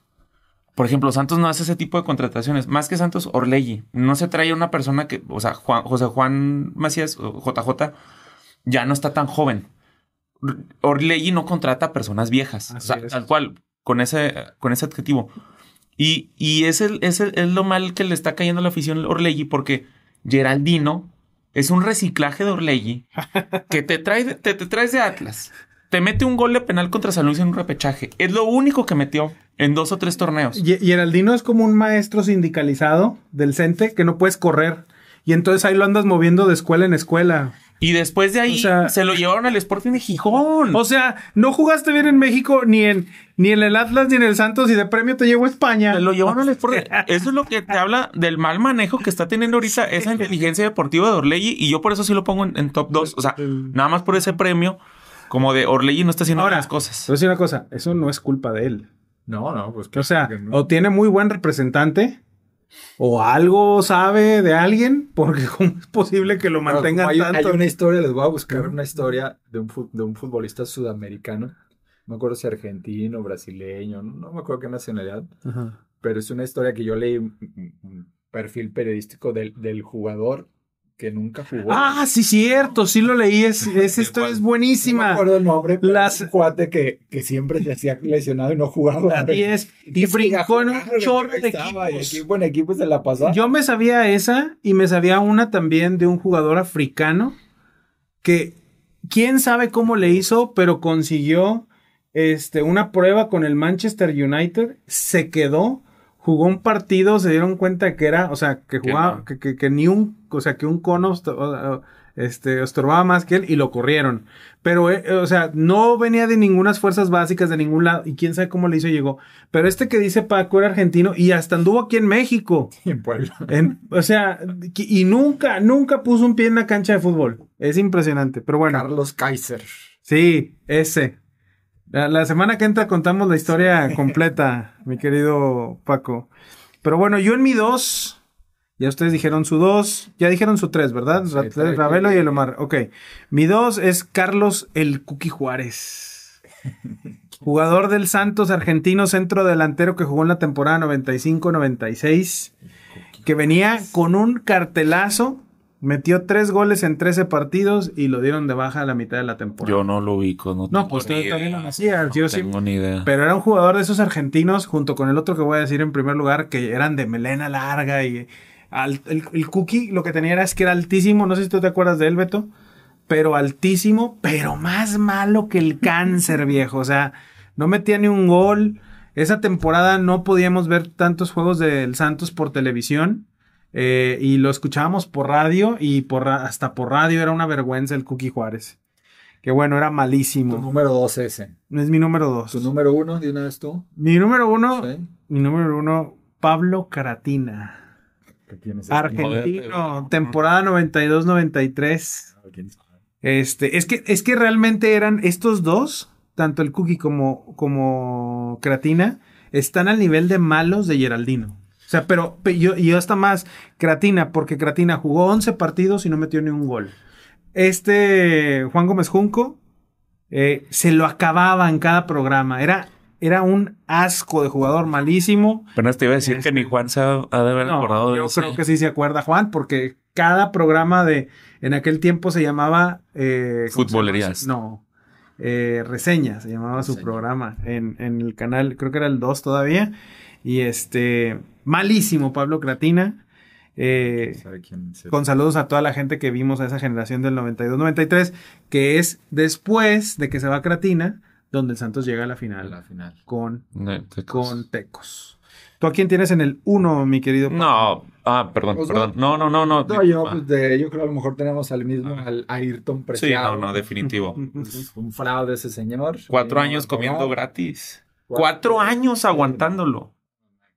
por ejemplo, Santos no hace ese tipo de contrataciones. Más que Santos, Orlegi. No se trae a una persona que, o sea, José Juan Macías, JJ, ya no está tan joven. Orlegi no contrata personas viejas. o sea, tal cual, con ese, con ese adjetivo. Y, y es, lo mal que le está cayendo a la afición Orlegi porque Geraldino es un reciclaje de Orlegi que te trae, te, traes de Atlas. Te mete un gol de penal contra San Luis en un repechaje. Es lo único que metió en dos o tres torneos. Y Geraldino es como un maestro sindicalizado del CENTE que no puedes correr. Y entonces ahí lo andas moviendo de escuela en escuela. Y después de ahí se lo llevaron al Sporting de Gijón. O sea, no jugaste bien en México ni en, ni en el Atlas ni en el Santos y de premio te llevó España. Se lo llevaron al Sporting. Eso es lo que te habla del mal manejo que está teniendo ahorita esa inteligencia deportiva de Orlegi y yo por eso sí lo pongo en, top 2. O sea, nada más por ese premio, como de Orlegi no está haciendo Ahora, cosas. Te voy una cosa, eso no es culpa de él. No, no, pues que, O sea, o tiene muy buen representante o algo sabe de alguien, porque cómo es posible que lo mantengan tanto. Hay una historia, les voy a buscar una historia de un, futbolista sudamericano, no me acuerdo si argentino, brasileño, no, me acuerdo qué nacionalidad, pero es una historia que yo leí, un mm, mm, mm, perfil periodístico del, del jugador que nunca jugó. Ah, sí, cierto, sí lo leí. Es, esto es buenísima. No me el nombre, Las... un cuate que, siempre se hacía lesionado y no jugaba. Y es. Y un chorro de equipo equipo se la pasaba. Yo me sabía esa y me sabía una también de un jugador africano que quién sabe cómo le hizo, pero consiguió este, una prueba con el Manchester United, se quedó jugó un partido, se dieron cuenta que era, o sea, que jugaba, que, que, ni un, o sea, que un cono este, estorbaba más que él y lo corrieron. Pero, eh, eh, o sea, no venía de ninguna fuerzas básicas de ningún lado y quién sabe cómo le hizo llegó. Pero este que dice Paco era argentino y hasta anduvo aquí en México. en Puebla. o sea, y nunca, nunca puso un pie en la cancha de fútbol. Es impresionante, pero bueno. Carlos Kaiser. Sí, ese. La, semana que entra contamos la historia completa, mi querido Paco. Pero bueno, yo en mi dos, ya ustedes dijeron su dos, ya dijeron su 3, ¿verdad? Ravelo y el Omar. Ok. Mi dos es Carlos el Cuqui Juárez. Jugador del Santos argentino, centro delantero que jugó en la temporada 95-96, que venía con un cartelazo Metió tres goles en 13 partidos y lo dieron de baja a la mitad de la temporada. Yo no lo ubico, no No, pues ustedes también lo no yo tengo ni idea. Pero era un jugador de esos argentinos, junto con el otro que voy a decir en primer lugar, que eran de melena larga y. el, el, cookie lo que tenía era es que era altísimo, no sé si tú te acuerdas de él, Beto, pero altísimo, pero más malo que el cáncer, viejo. O sea, no metía ni un gol. Esa temporada no podíamos ver tantos juegos del Santos por televisión eh, y lo escuchábamos por radio y por, hasta por radio era una vergüenza el Cookie Juárez. Que bueno, era malísimo. Tu número dos ese. No es mi número dos. ¿Tu número uno de una vez tú? Mi número uno. Mi número uno, Pablo Caratina. Este? Argentino, temporada 92-93. Ah, este, es que, es que realmente eran estos dos, tanto el Cookie como, como Cratina, están al nivel de malos de Geraldino. O sea, pero, yo, yo hasta más Cratina, porque Cratina jugó 11 partidos y no metió ni un gol. Este Juan Gómez Junco eh, se lo acababa en cada programa. Era, era un asco de jugador malísimo. Pero no te iba a decir que ni este, Juan se ha, de haber acordado de Yo creo que sí se acuerda Juan, porque cada programa de. En aquel tiempo se llamaba. Eh, Futbolerías. No. Eh, reseña, se llamaba su programa en, en el canal, creo que era el 2 todavía. Y este malísimo Pablo Cratina. Eh, con saludos a toda la gente que vimos a esa generación del 92-93, que es después de que se va Cratina, donde el Santos llega a la final. La final. Con, tecos. ¿Tú a quién tienes en el 1, mi querido? No, ah, perdón, perdón. No, no, no, no. Ah. Pues, yo, creo que a lo mejor tenemos al mismo, ah. al Ayrton Preciado. Sí, no, no, definitivo. Un fraude ese señor. Cuatro eh, años comiendo gratis. Cuatro años aguantándolo.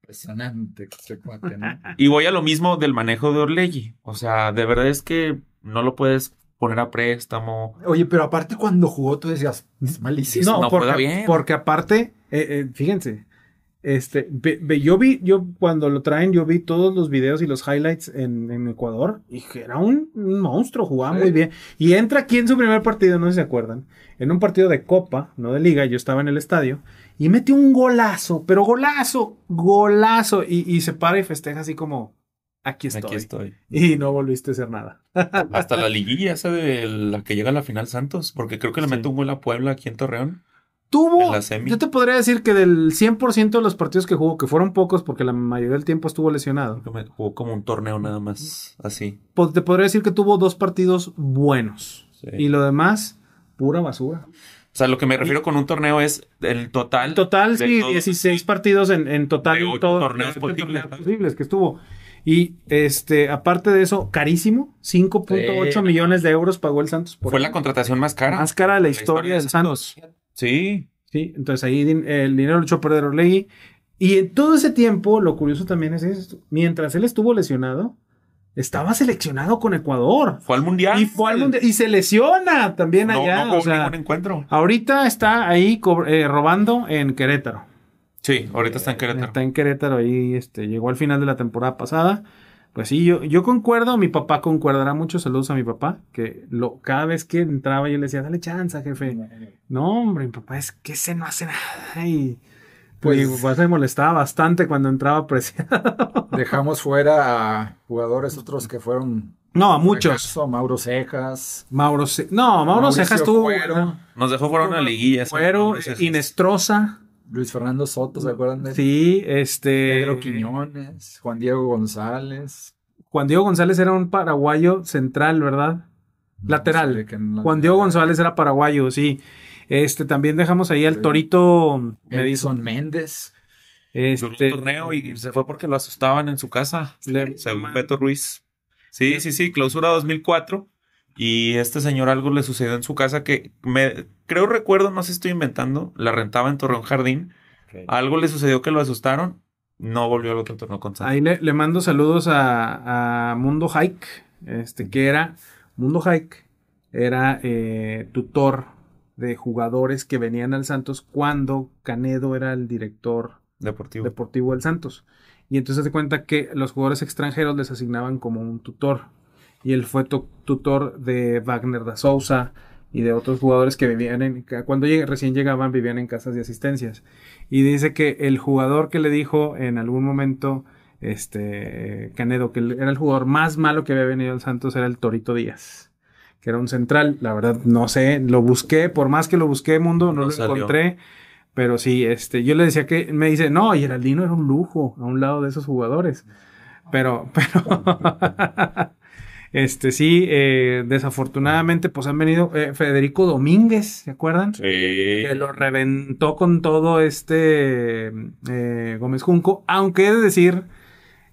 Impresionante este cuate, Y voy a lo mismo del manejo de Orlegi. O sea, de verdad es que no lo puedes poner a préstamo. Oye, pero aparte cuando jugó tú decías, es malísimo. No, porque, bien. porque aparte, eh, eh, fíjense, este, yo vi, yo cuando lo traen, yo vi todos los videos y los highlights en, Ecuador y era un, monstruo, jugaba muy bien. Y entra aquí en su primer partido, no sé si se acuerdan, en un partido de Copa, no de Liga, yo estaba en el estadio y mete un golazo, pero golazo, golazo. Y, se para y festeja así como, aquí estoy. Aquí estoy. Y no volviste a hacer nada. Hasta la liguilla esa de la que llega a la final Santos, porque creo que le metió un gol a Puebla aquí en Torreón. Tuvo, yo te podría decir que del 100% de los partidos que jugó, que fueron pocos porque la mayoría del tiempo estuvo lesionado. Jugó como un torneo nada más, así. Pues, te podría decir que tuvo dos partidos buenos. Y lo demás, pura basura. O sea, lo que me refiero con un torneo es el total. Total, sí, 16 partidos en, total. De todos todo, torneos, posibles, que estuvo. Y este, aparte de eso, carísimo, 5.8 millones de euros pagó el Santos. Fue la contratación más cara. Más cara de la, historia, de del Santos. Sí. Sí, entonces ahí el dinero lo echó a perder Y en todo ese tiempo, lo curioso también es esto, mientras él estuvo lesionado, estaba seleccionado con Ecuador. Fue al Mundial. Y fue al Mundial. Y se lesiona también allá. No o ningún encuentro. Ahorita está ahí eh, robando en Querétaro. Sí, ahorita está en eh, Querétaro. Está en Querétaro ahí, este, llegó al final de la temporada pasada. Pues sí, yo, yo concuerdo, mi papá concuerdará mucho. saludos a mi papá, que lo, cada vez que entraba yo le decía, dale chance, jefe. No, hombre, mi papá es que se no hace nada. Y pues me pues, molestaba bastante cuando entraba Preciado. Dejamos fuera a jugadores otros que fueron no, a muchos. Mauro Cejas. Mauro No, Mauro Cejas tuvo. nos dejó fuera una liguilla. Fuero, Inestrosa. Luis Fernando Soto, ¿se acuerdan de él? Sí, este. Pedro Quiñones, Juan Diego González. Juan Diego González era un paraguayo central, ¿verdad? lateral. lateral. Juan Diego González era paraguayo, sí. Este, también dejamos ahí al Torito Edison Méndez. Este, un torneo y se fue porque lo asustaban en su casa, según Beto Ruiz. Sí, sí, sí, clausura 2004. Y este señor algo le sucedió en su casa que me creo recuerdo, no sé estoy inventando, la rentaba en Torreón Jardín. Algo le sucedió que lo asustaron. No volvió al otro torneo con Santos. Ahí le, mando saludos a, Mundo Hike, este que era Mundo Hike, era eh, tutor de jugadores que venían al Santos cuando Canedo era el director deportivo, del Santos. Y entonces se cuenta que los jugadores extranjeros les asignaban como un tutor. Y él fue tutor de Wagner da Sousa y de otros jugadores que vivían en. Cuando recién llegaban, vivían en casas de asistencias. Y dice que el jugador que le dijo en algún momento, este, Canedo, que era el jugador más malo que había venido al Santos, era el Torito Díaz que era un central. La verdad, no sé, lo busqué, por más que lo busqué, mundo, no, lo encontré. Pero sí, este, yo le decía que me dice, no, Geraldino era un lujo a un lado de esos jugadores. Pero, pero, este sí, eh, desafortunadamente, pues han venido eh, Federico Domínguez, ¿se acuerdan? Sí. Que lo reventó con todo este eh, Gómez Junco, aunque he de decir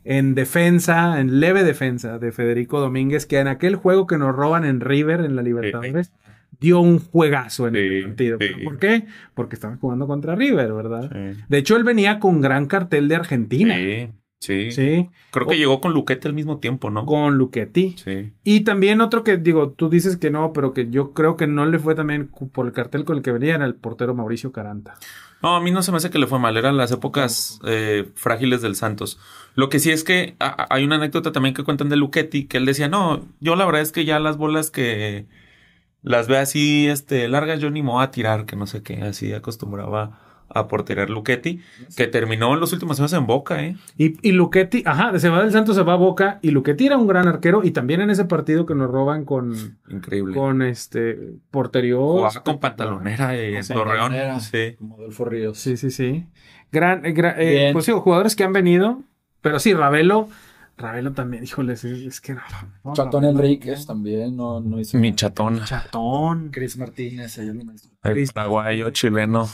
en defensa, en leve defensa de Federico Domínguez, que en aquel juego que nos roban en River, en la Libertadores, dio un juegazo en el partido. ¿Por qué? Porque estaban jugando contra River, ¿verdad? De hecho, él venía con gran cartel de Argentina. Sí. sí. Creo que llegó con luquete al mismo tiempo, ¿no? Con Luquetti. Sí. Y también otro que, digo, tú dices que no, pero que yo creo que no le fue también por el cartel con el que venía, era el portero Mauricio Caranta. No, a mí no se me hace que le fue mal, eran las épocas eh, frágiles del Santos. Lo que sí es que hay una anécdota también que cuentan de Luchetti, que él decía, no, yo la verdad es que ya las bolas que las ve así, este, largas, yo ni me voy a tirar, que no sé qué, así acostumbraba a porterer Luquetti, que terminó en los últimos años en Boca, ¿eh? Y, y ajá, se va del Santos, se va a Boca, y Luquetti era un gran arquero, y también en ese partido que nos roban con... Increíble. Con este, porterio... con pantalonera y Torreón. Sí. Como Adolfo Ríos. Sí, sí, sí. Gran, eh, eh, pues sí, jugadores que han venido, pero sí, Ravelo... Ravelo también, híjole es, que... Chatón Enríquez también, no, no Mi Chatón. Chatón. Cris Martínez, el Paraguayo, chileno.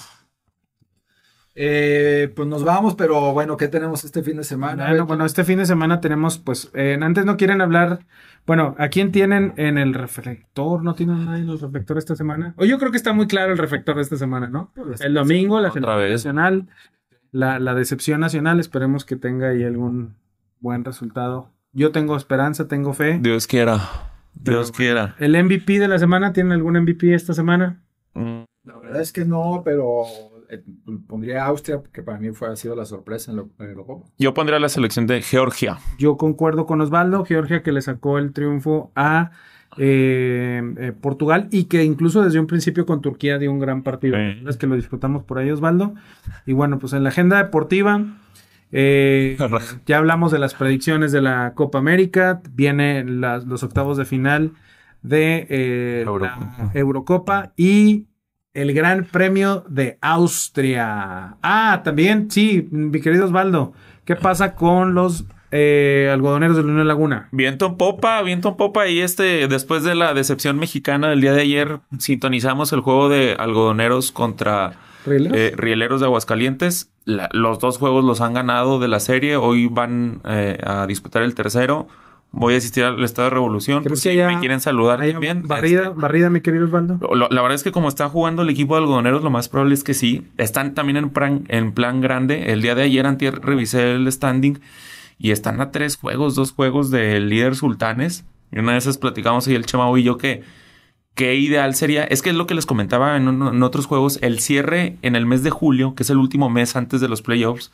Eh, pues nos vamos, pero bueno, ¿qué tenemos este fin de semana? Bueno, bueno este fin de semana tenemos, pues, eh, antes no quieren hablar. Bueno, ¿a quién tienen en el reflector? ¿No tienen nadie en el reflector esta semana? O yo creo que está muy claro el reflector de esta semana, ¿no? Pues el domingo, la final nacional, la, decepción nacional, esperemos que tenga ahí algún buen resultado. Yo tengo esperanza, tengo fe. Dios quiera. Dios quiera. ¿El MVP de la semana? ¿Tienen algún MVP esta semana? Mm. La verdad es que no, pero eh, pondría Austria, que para mí fue, ha sido la sorpresa en, lo, Eurocopa. Yo pondría la selección de Georgia. Yo concuerdo con Osvaldo, Georgia que le sacó el triunfo a eh, eh, Portugal y que incluso desde un principio con Turquía dio un gran partido. Es que lo disfrutamos por ahí, Osvaldo. Y bueno, pues en la agenda deportiva. ya hablamos de las predicciones de la Copa América, vienen los octavos de final de La Eurocopa y el Gran Premio de Austria. Ah, también, sí, mi querido Osvaldo, ¿qué pasa con los eh, algodoneros de Luna Laguna? Viento en popa, viento en popa. Y este, después de la decepción mexicana del día de ayer, sintonizamos el juego de algodoneros contra eh, rieleros de Aguascalientes. los dos juegos los han ganado de la serie. Hoy van eh, a disputar el tercero voy a asistir al estado de revolución. si me quieren saludar bien. Este, barrida, barrida, mi querido Osvaldo. la verdad es que como está jugando el equipo de algodoneros, lo más probable es que sí. Están también en plan, en plan grande. El día de ayer revisé el standing y están a tres juegos, dos juegos de líder sultanes. Y una de esas platicamos ahí el Chemao y yo que qué ideal sería. Es que es lo que les comentaba en, otros juegos. El cierre en el mes de julio, que es el último mes antes de los playoffs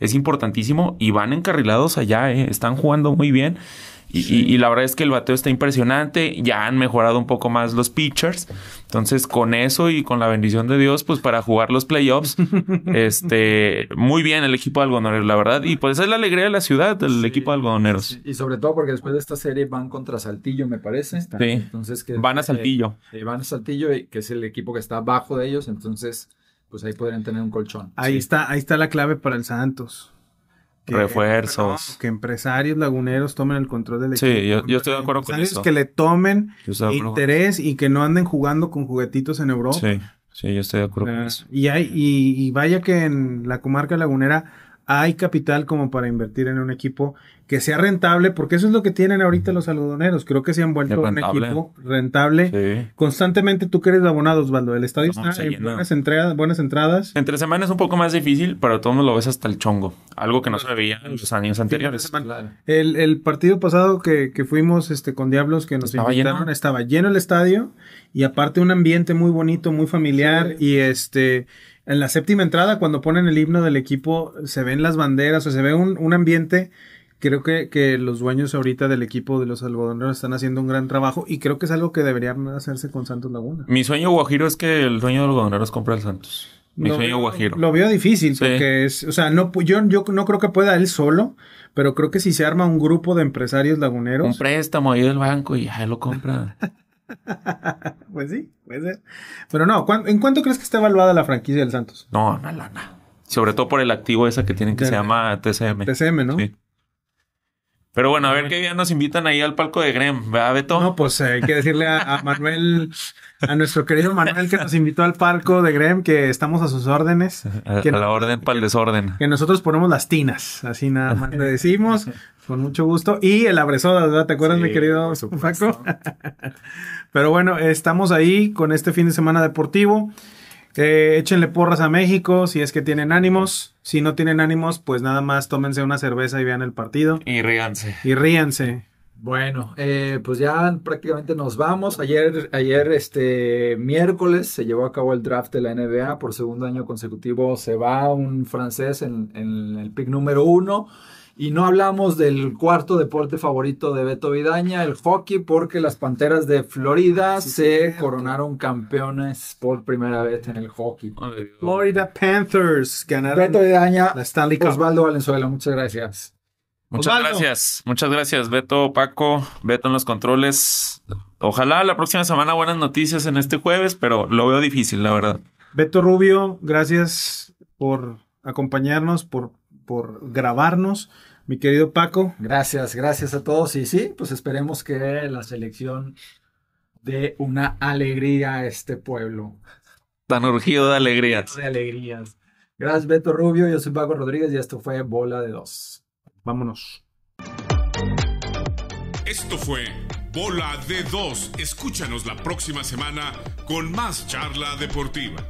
es importantísimo y van encarrilados allá, eh, están jugando muy bien. Y, la verdad es que el bateo está impresionante. Ya han mejorado un poco más los pitchers. Entonces, con eso y con la bendición de Dios, pues para jugar los playoffs, este, muy bien el equipo de algodoneros, la verdad. Y pues esa es la alegría de la ciudad, el equipo de algodoneros. Y sobre todo porque después de esta serie van contra Saltillo, me parece. Sí. Entonces, que, van a Saltillo. Eh, eh, van a Saltillo, que es el equipo que está abajo de ellos. Entonces, pues ahí podrían tener un colchón. Ahí está, ahí está la clave para el Santos refuerzos. que empresarios laguneros tomen el control del Sí, yo, estoy de acuerdo con eso. que le tomen interés y que no anden jugando con juguetitos en Europa. Sí, yo estoy de acuerdo con eso. Y, hay, y, vaya que en la comarca lagunera hay capital como para invertir en un equipo que sea rentable, porque eso es lo que tienen ahorita los algodoneros. Creo que se han vuelto un equipo rentable. Constantemente tú que eres abonado, Osvaldo. El estadio está en buenas, entradas, buenas entradas. Entre semanas es un poco más difícil, pero todo lo ves hasta el chongo. Algo que no se veía en los años anteriores. el, partido pasado que, fuimos este, con Diablos, que nos invitaron, estaba lleno el estadio y aparte un ambiente muy bonito, muy familiar y este en la séptima entrada, cuando ponen el himno del equipo, se ven las banderas, o se ve un, un ambiente. Creo que, que, los dueños ahorita del equipo de los algodoneros están haciendo un gran trabajo y creo que es algo que debería hacerse con Santos Laguna. Mi sueño guajiro es que el dueño de los algodoneros compre al Santos. Mi sueño guajiro. Lo veo difícil porque es, o sea, no, yo, yo no creo que pueda él solo, pero creo que si se arma un grupo de empresarios laguneros. Un préstamo ahí del banco y ya lo compra. pues sí, puede ser. Pero no, ¿en cuánto crees que está evaluada la franquicia del Santos? No, una lana. Sobre todo por el activo esa que tienen que se llama TCM. TCM, ¿no? Sí. Pero bueno, a ver qué día nos invitan ahí al palco de Grem, ¿verdad, Beto? No, pues eh, hay que decirle a Manuel a nuestro querido Manuel que nos invitó al palco de Grem, que estamos a sus órdenes. Que a, la orden para el desorden. Que nosotros ponemos las tinas, así nada más le decimos, con mucho gusto. Y el abresoda ¿verdad? ¿Te acuerdas, mi querido Paco? Pero bueno, estamos ahí con este fin de semana deportivo. Eh, échenle porras a México si es que tienen ánimos. Si no tienen ánimos, pues nada más tómense una cerveza y vean el partido. Y ríanse. Y ríanse. Bueno, eh, pues ya prácticamente nos vamos. Ayer, ayer, este miércoles, se llevó a cabo el draft de la NBA. Por segundo año consecutivo se va un francés en, el pick número uno. Y no hablamos del cuarto deporte favorito de Beto Vidaña, el hockey, porque las Panteras de Florida se coronaron campeones por primera vez en el hockey. Florida Panthers ganaron Beto Vidaña, Stanley Osvaldo Valenzuela, muchas gracias. Pues muchas gracias, muchas gracias Beto, Paco, Beto en los controles. Ojalá la próxima semana buenas noticias en este jueves, pero lo veo difícil, la verdad. Beto Rubio, gracias por acompañarnos, por, por grabarnos. Mi querido Paco. Gracias, gracias a todos. Y sí, pues esperemos que la selección dé una alegría a este pueblo. Tan urgido de alegrías. De alegrías. Gracias, Beto Rubio. Yo soy Paco Rodríguez y esto fue Bola de Dos. Vámonos. Esto fue Bola de Dos. Escúchanos la próxima semana con más charla deportiva.